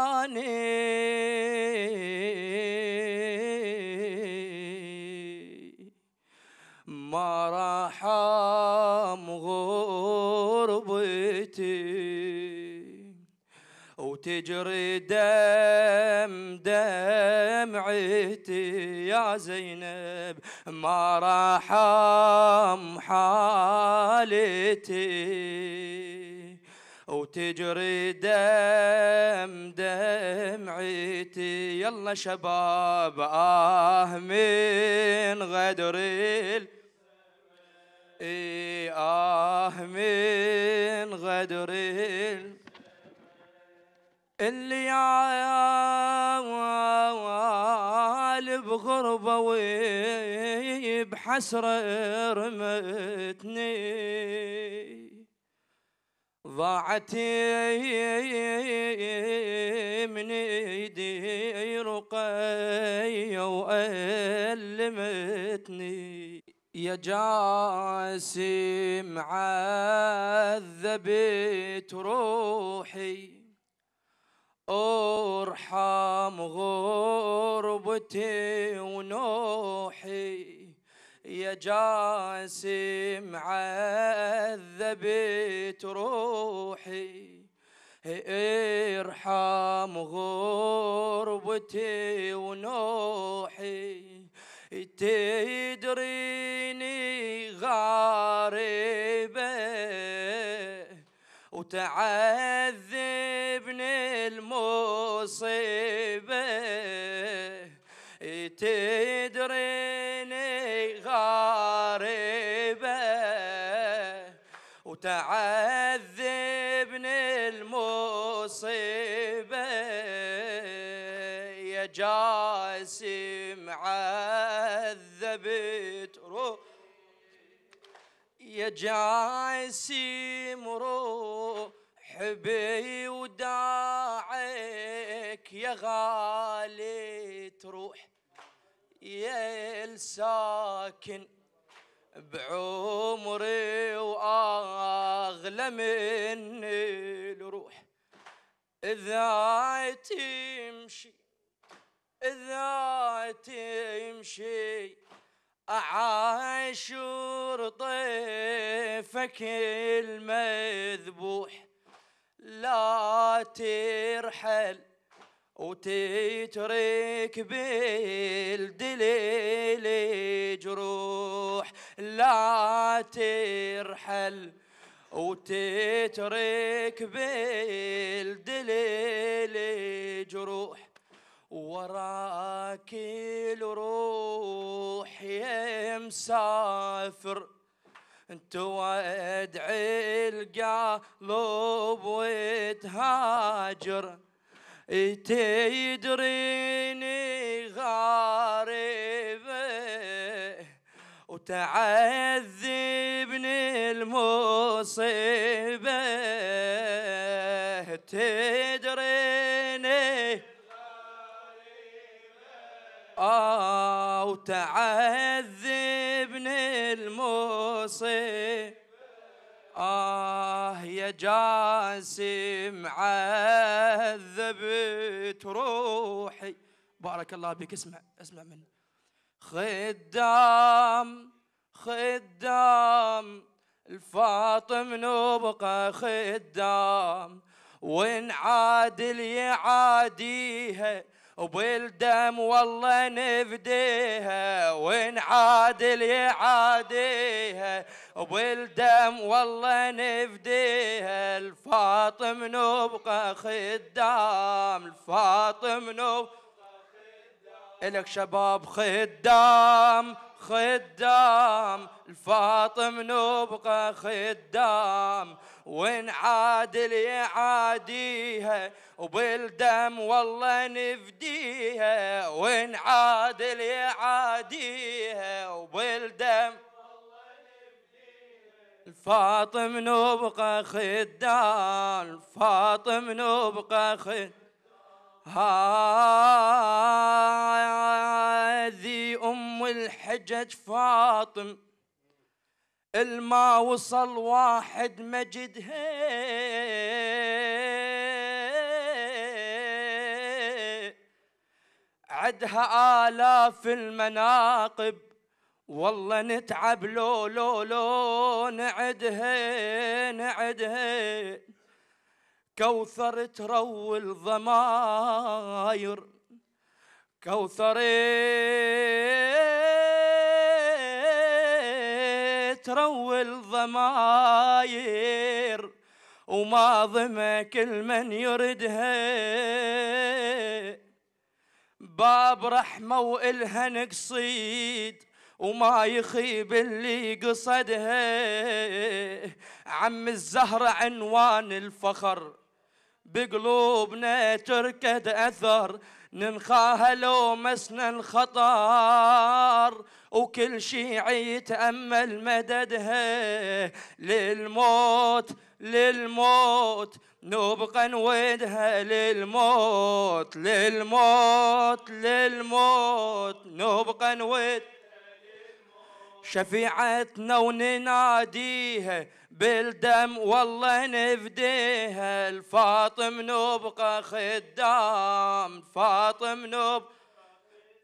يجري دم دمعتي يا زينب ما راح حالتي وتجري دم دمعتي يلا شباب آه من غدر إيه آه من غدر عال بغربة وبحسرة رمتني ضاعت من ايدي رقية وألمتني يا جاسم عذبت روحي ارحم غربتي ونوحي يا جاسم عذبت روحي ارحم غربتي ونوحي تدريني غاربة وتعذب ابن المصيبة تدريني غريبة وتعذبني المصيبة يا جاسم عذبت روح يا جاسم روح حبي وداعك يا غالي تروح يا الساكن بعمري واغلى مني الروح اذا تمشي اذا تمشي اعاشر طيفك المذبوح لا ترحل وتترك بالدليل جروح لا ترحل وتترك بالدليل جروح وراك الروح يمسافر مسافر تودعي القلب وتهاجر تدريني غريب وتعذبني المصيبة تدريني غريبة آه وتعذبني الوصي آه يا جاسم عذبت روحي بارك الله بك اسمع اسمع مني خدام خدام الفاطم نبقى خدام وين عادل يعاديها وبالدم والله نفديها ونعادل يعاديها وبالدم والله نفديها الفاطم نبقى خدام الفاطم نبقى إلك شباب خدام خدام الفاطم نبقى خدام وين عادل يعاديها وبالدم والله نفديها وين عادل يعاديها وبالدم الفاطم نبقى خدام الفاطم نبقى خدام هذه أم الحجج فاطم الما وصل واحد مجدها عدها آلاف المناقب والله نتعب لو لو لو نعدها نعدها كوثر تروي الضماير كوثر تروي الضماير وما ضم كل من يردها باب رحمة وإلها نقصيد وما يخيب اللي قصدها عم الزهرة عنوان الفخر بقلوبنا تركد أثر ننخاها لو مسنا الخطر وكل شيء يتأمل مددها للموت للموت نبقى نودها للموت للموت للموت نبقى نودها شفيعتنا ونناديها بالدم والله نفديها الفاطم نبقى خدام فاطم نب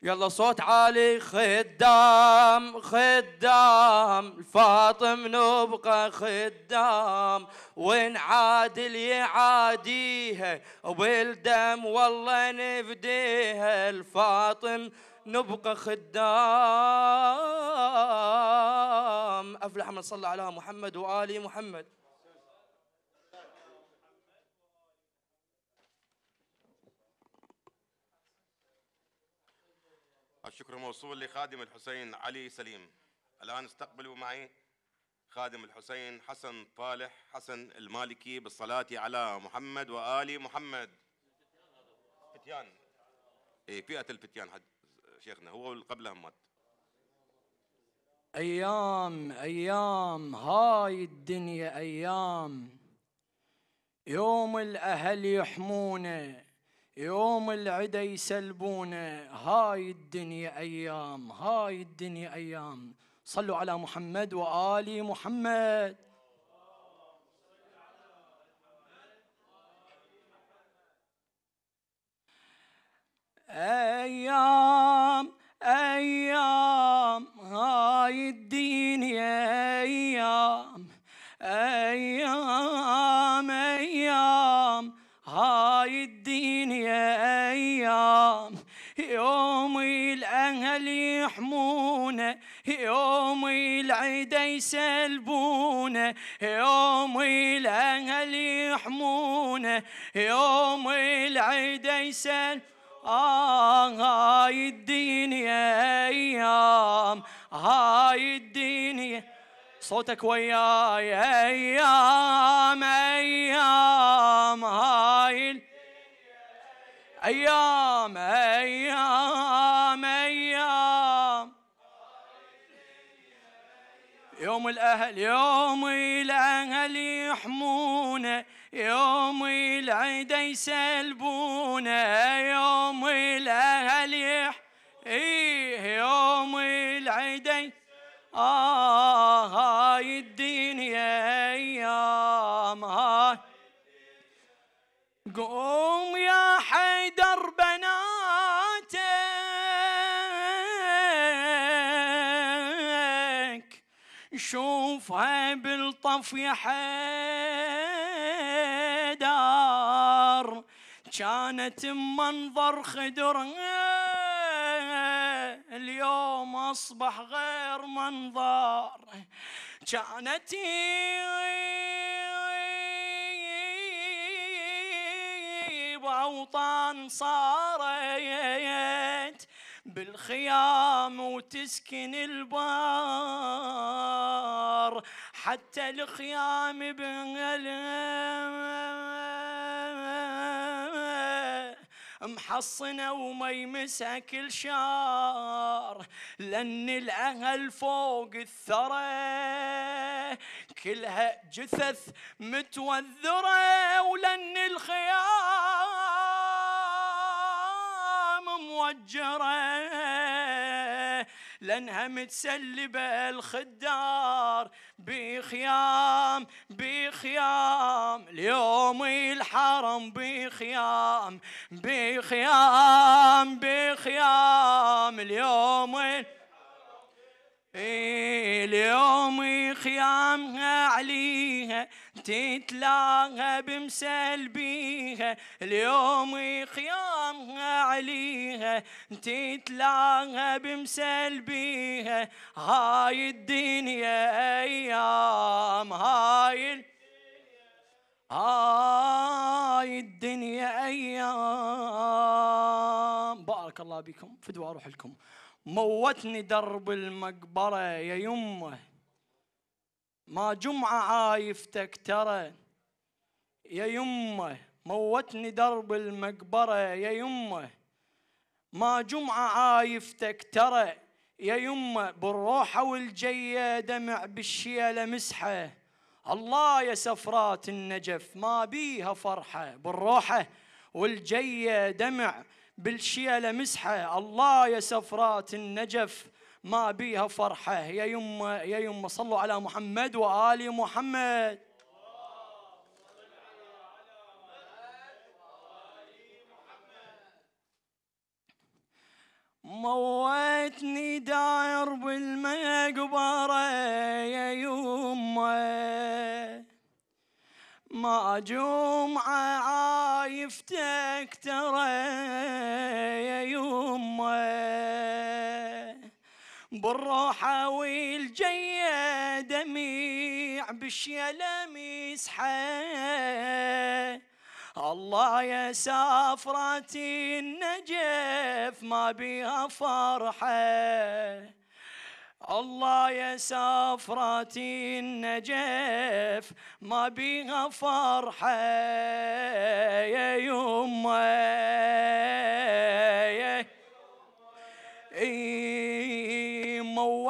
يلا صوت عالي خدام خدام الفاطم نبقى خدام وين عادل يعاديها وبالدم والله نفديها الفاطم نبقى خدام أفلح من صلى على محمد وآل محمد الشكر موصول لخادم الحسين علي سليم الآن استقبلوا معي خادم الحسين حسن طالح حسن المالكي بالصلاة على محمد وآل محمد فتيان إيه فئة الفتيان حد شيخنا هو قبلها مات أيام أيام هاي الدنيا أيام يوم الأهل يحمونه يوم العدا يسلبونه هاي الدنيا أيام هاي الدنيا أيام صلوا على محمد وآل محمد أيام أيام هاي الدين يا أيام أيام أيام هاي الدين يا أيام يوم الأهل يحمونا يوم العدا يسلبونا يوم الأهل يحمونا يوم العدا يسلبونا آه، هاي الدنيا أيام هاي الدنيا صوتك وياي أيام أيام هاي أيام أيام أيام يوم الأهل يوم الأهل يوم العيد يسلبونا يوم الأهل إيه يوم العيد آه هاي الدنيا أيام هاي قوم يا حيدر بناتك شوفها بالطف يا حيدر دار كانت منظر خدر اليوم أصبح غير منظر كانت بأوطان صارت بالخيام وتسكن البار حتى الخيام بغلب محصنة وما يمسها كل شار لأن الأهل فوق الثرى كلها جثث متوذرة ولأن الخيام موجرة لانها متسلبه الخدار بخيام بخيام اليوم الحرم بخيام بخيام بخيام اليوم إيه، اليوم خيامها عليها تتلاها بمسلبيها اليوم خيامها عليها تتلاها بمسلبيها هاي الدنيا ايام هاي هاي الدنيا ايام بارك الله بكم فدوا اروح لكم موتني درب المقبره يا يمه ما جمعة عايفتك ترى يا يمه موتني درب المقبرة يا يمه ما جمعة عايفتك ترى يا يمه بالروحة والجية دمع بالشيلة مسحة الله يا سفرات النجف ما بيها فرحة بالروحة والجية دمع بالشيلة مسحة الله يا سفرات النجف ما بيها فرحة يا يما يا يما صلوا على محمد وآل محمد موتني داير بالمقبرة يا يما ما جمعة عايفتك ترى يا يما بالروحة والجية دميع بالشيلم يسحى الله يا سافرة النجف ما بيها فرحة الله يا سافرة النجف ما بيها فرحة يا يمه يا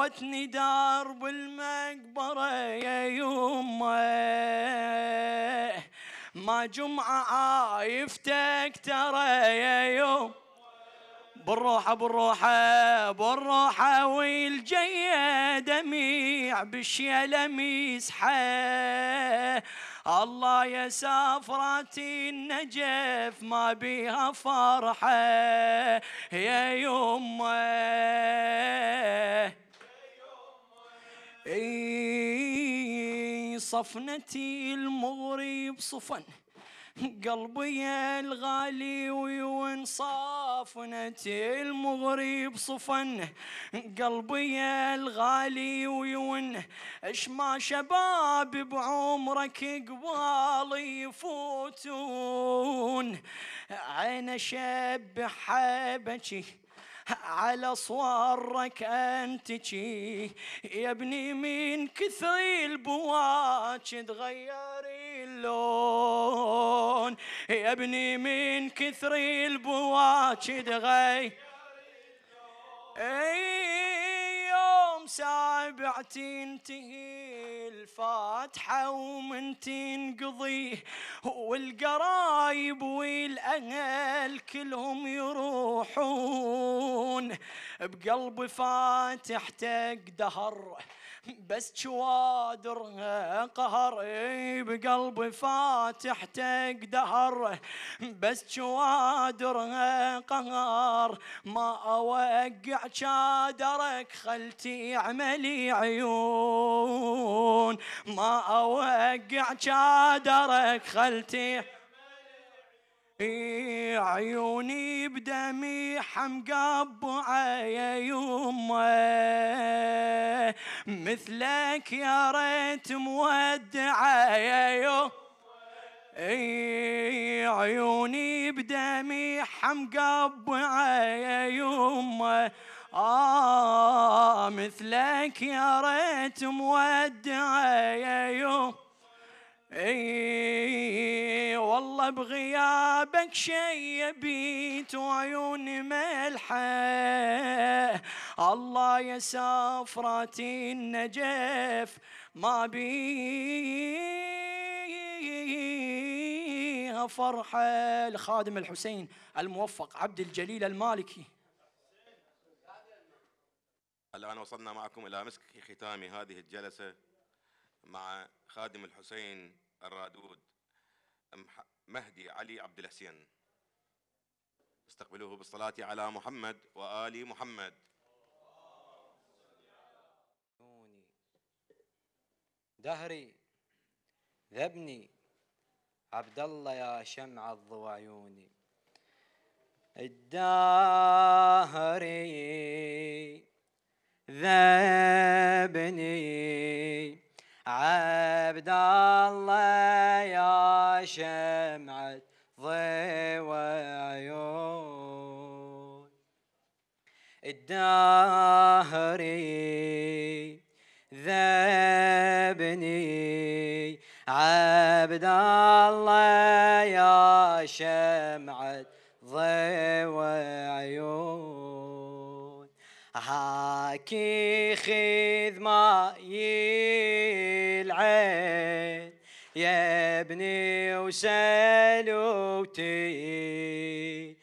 صوتني دار بالمقبرة يا يمه ما جمعة عايفتك ترى يا يوم بالروحة بالروحة بالروحة والجية دميع بالشيلة ميسحة الله يا سافراتي النجف ما بيها فرحة يا يمه اي صفنتي المغري صفن قلبي الغالي ويون صافنتي المغري صفن قلبي الغالي ويون اش ما شباب بعمرك قبالي يفوتون عين شب حبكي على صوارك انتجي يا ابني من كثر البواج تغيري اللون يا ابني من كثر البواج تغيري اللون سابع تنتهي الفاتحة ومن تنقضي والقرايب والأهل كلهم يروحون بقلب فاتح دهر بس شوادرها قهر بقلبي فاتح تقدر بس شوادرها قهر ما أوقع شادرك خلتي عملي عيون ما أوقع شادرك خلتي إيه، عيوني بدمي حمقبعة يا يمه مثلك يا ريت مودعة يا يمه اي عيوني بدمي حمقبعة يا يمه آه مثلك يا ريت مودعة يا يمه اي والله بغيابك شي بيت وعيوني ملحة الله يا سافرتي النجف ما بيها فرحة لخادم الحسين الموفق عبد الجليل المالكي الآن وصلنا معكم إلى مسك ختام هذه الجلسة مع خادم الحسين الرادود مهدي علي عبد الحسين استقبلوه بالصلاة على محمد وآل محمد دهري ذبني عبد الله يا شمع الضوى عيوني الدهري ذبني عبد الله يا شمعة ضوء عيون الدهري ذبني عبد الله يا شمعة ضوء عيون هاكي خذ ما ابني وسلوتي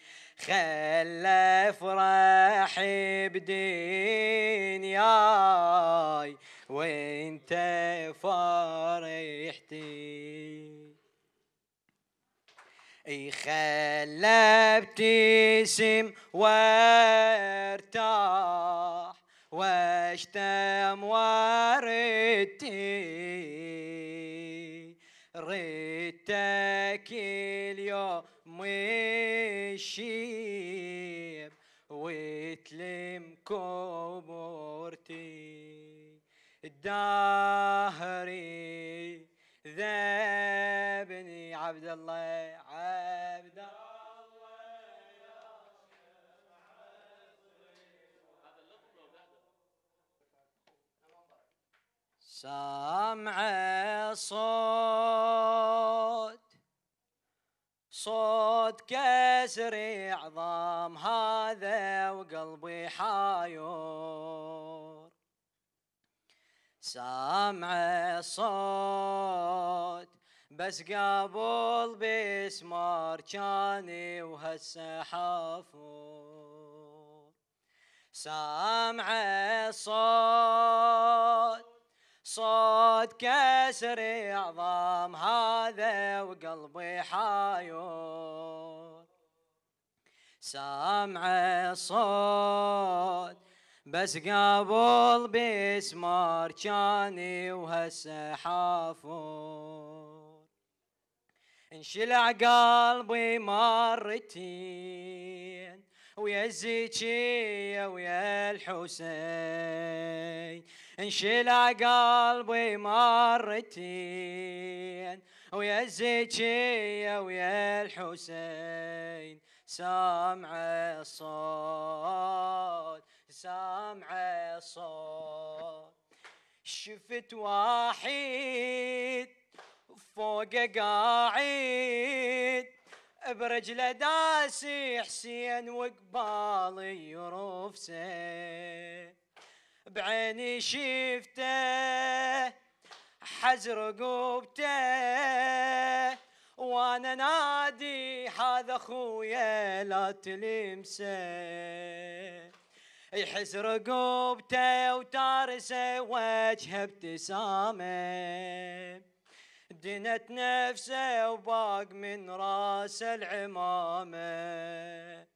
خلى افرحي بدنياي وانت فرحتي خلى ابتسم وارتاح واشتم وردتي ريتك اليوم الشيب وتلم كبرتي الدهري ذابني عبد الله عبد الله سامع صوت صوت كسر عظام هذا وقلبي حاير سامع صوت بس قبل بسمار جاني وهسه حافور سامع صوت صوت كسر عظام هذا وقلبي حاير سامع الصوت بس قبل بسمار كاني وهسه حافور انشلع قلبي مرتين ويا الزكية ويا الحسين انشل قلبي مرتين ويا الزكية ويا الحسين سامع الصوت سامع الصوت شفت واحد فوق قاعد برجله داسي حسين وقبالي يرفسه بعيني شفته حزر قوبته وانا نادي هذا خويا لا تلمسه يحس رقوبته وتارسه وجهه ابتسامه دنت نفسه وباق من راس العمامة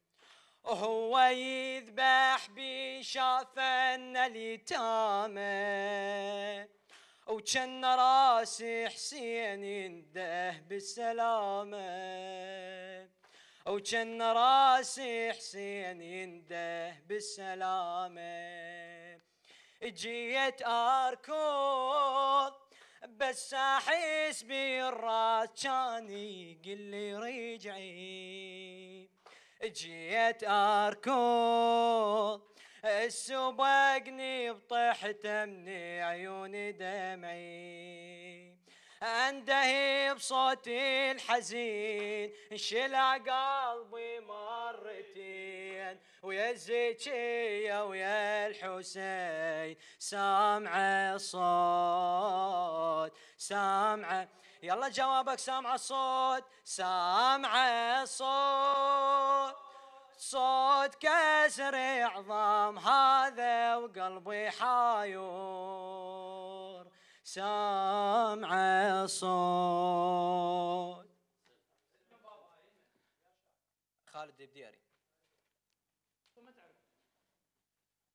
وهو يذبح بشافن اليتامى وجن راس حسين ينده بالسلامة وجن راس حسين ينده بالسلامة جيت أركض بس احس بالراس كان يقول لي رجعي جيت اركض السبقني بطحت من عيوني دمعي أندهي بصوتي الحزين شلع قلبي مرتين ويا الزكية ويا الحسين سامع الصوت سامع يلا جوابك سامع الصوت سامع الصوت صوت كسر عظام هذا وقلبي حايوم سامع صوت خالد الدياري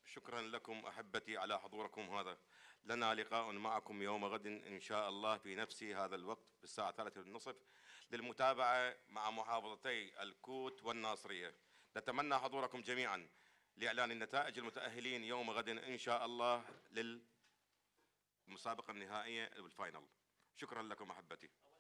شكرا لكم احبتي على حضوركم هذا لنا لقاء معكم يوم غد ان شاء الله في نفس هذا الوقت في الساعه 3 والنصف للمتابعه مع محافظتي الكوت والناصريه نتمنى حضوركم جميعا لاعلان النتائج المتاهلين يوم غد ان شاء الله لل المسابقه النهائيه والفاينل شكرا لكم احبتي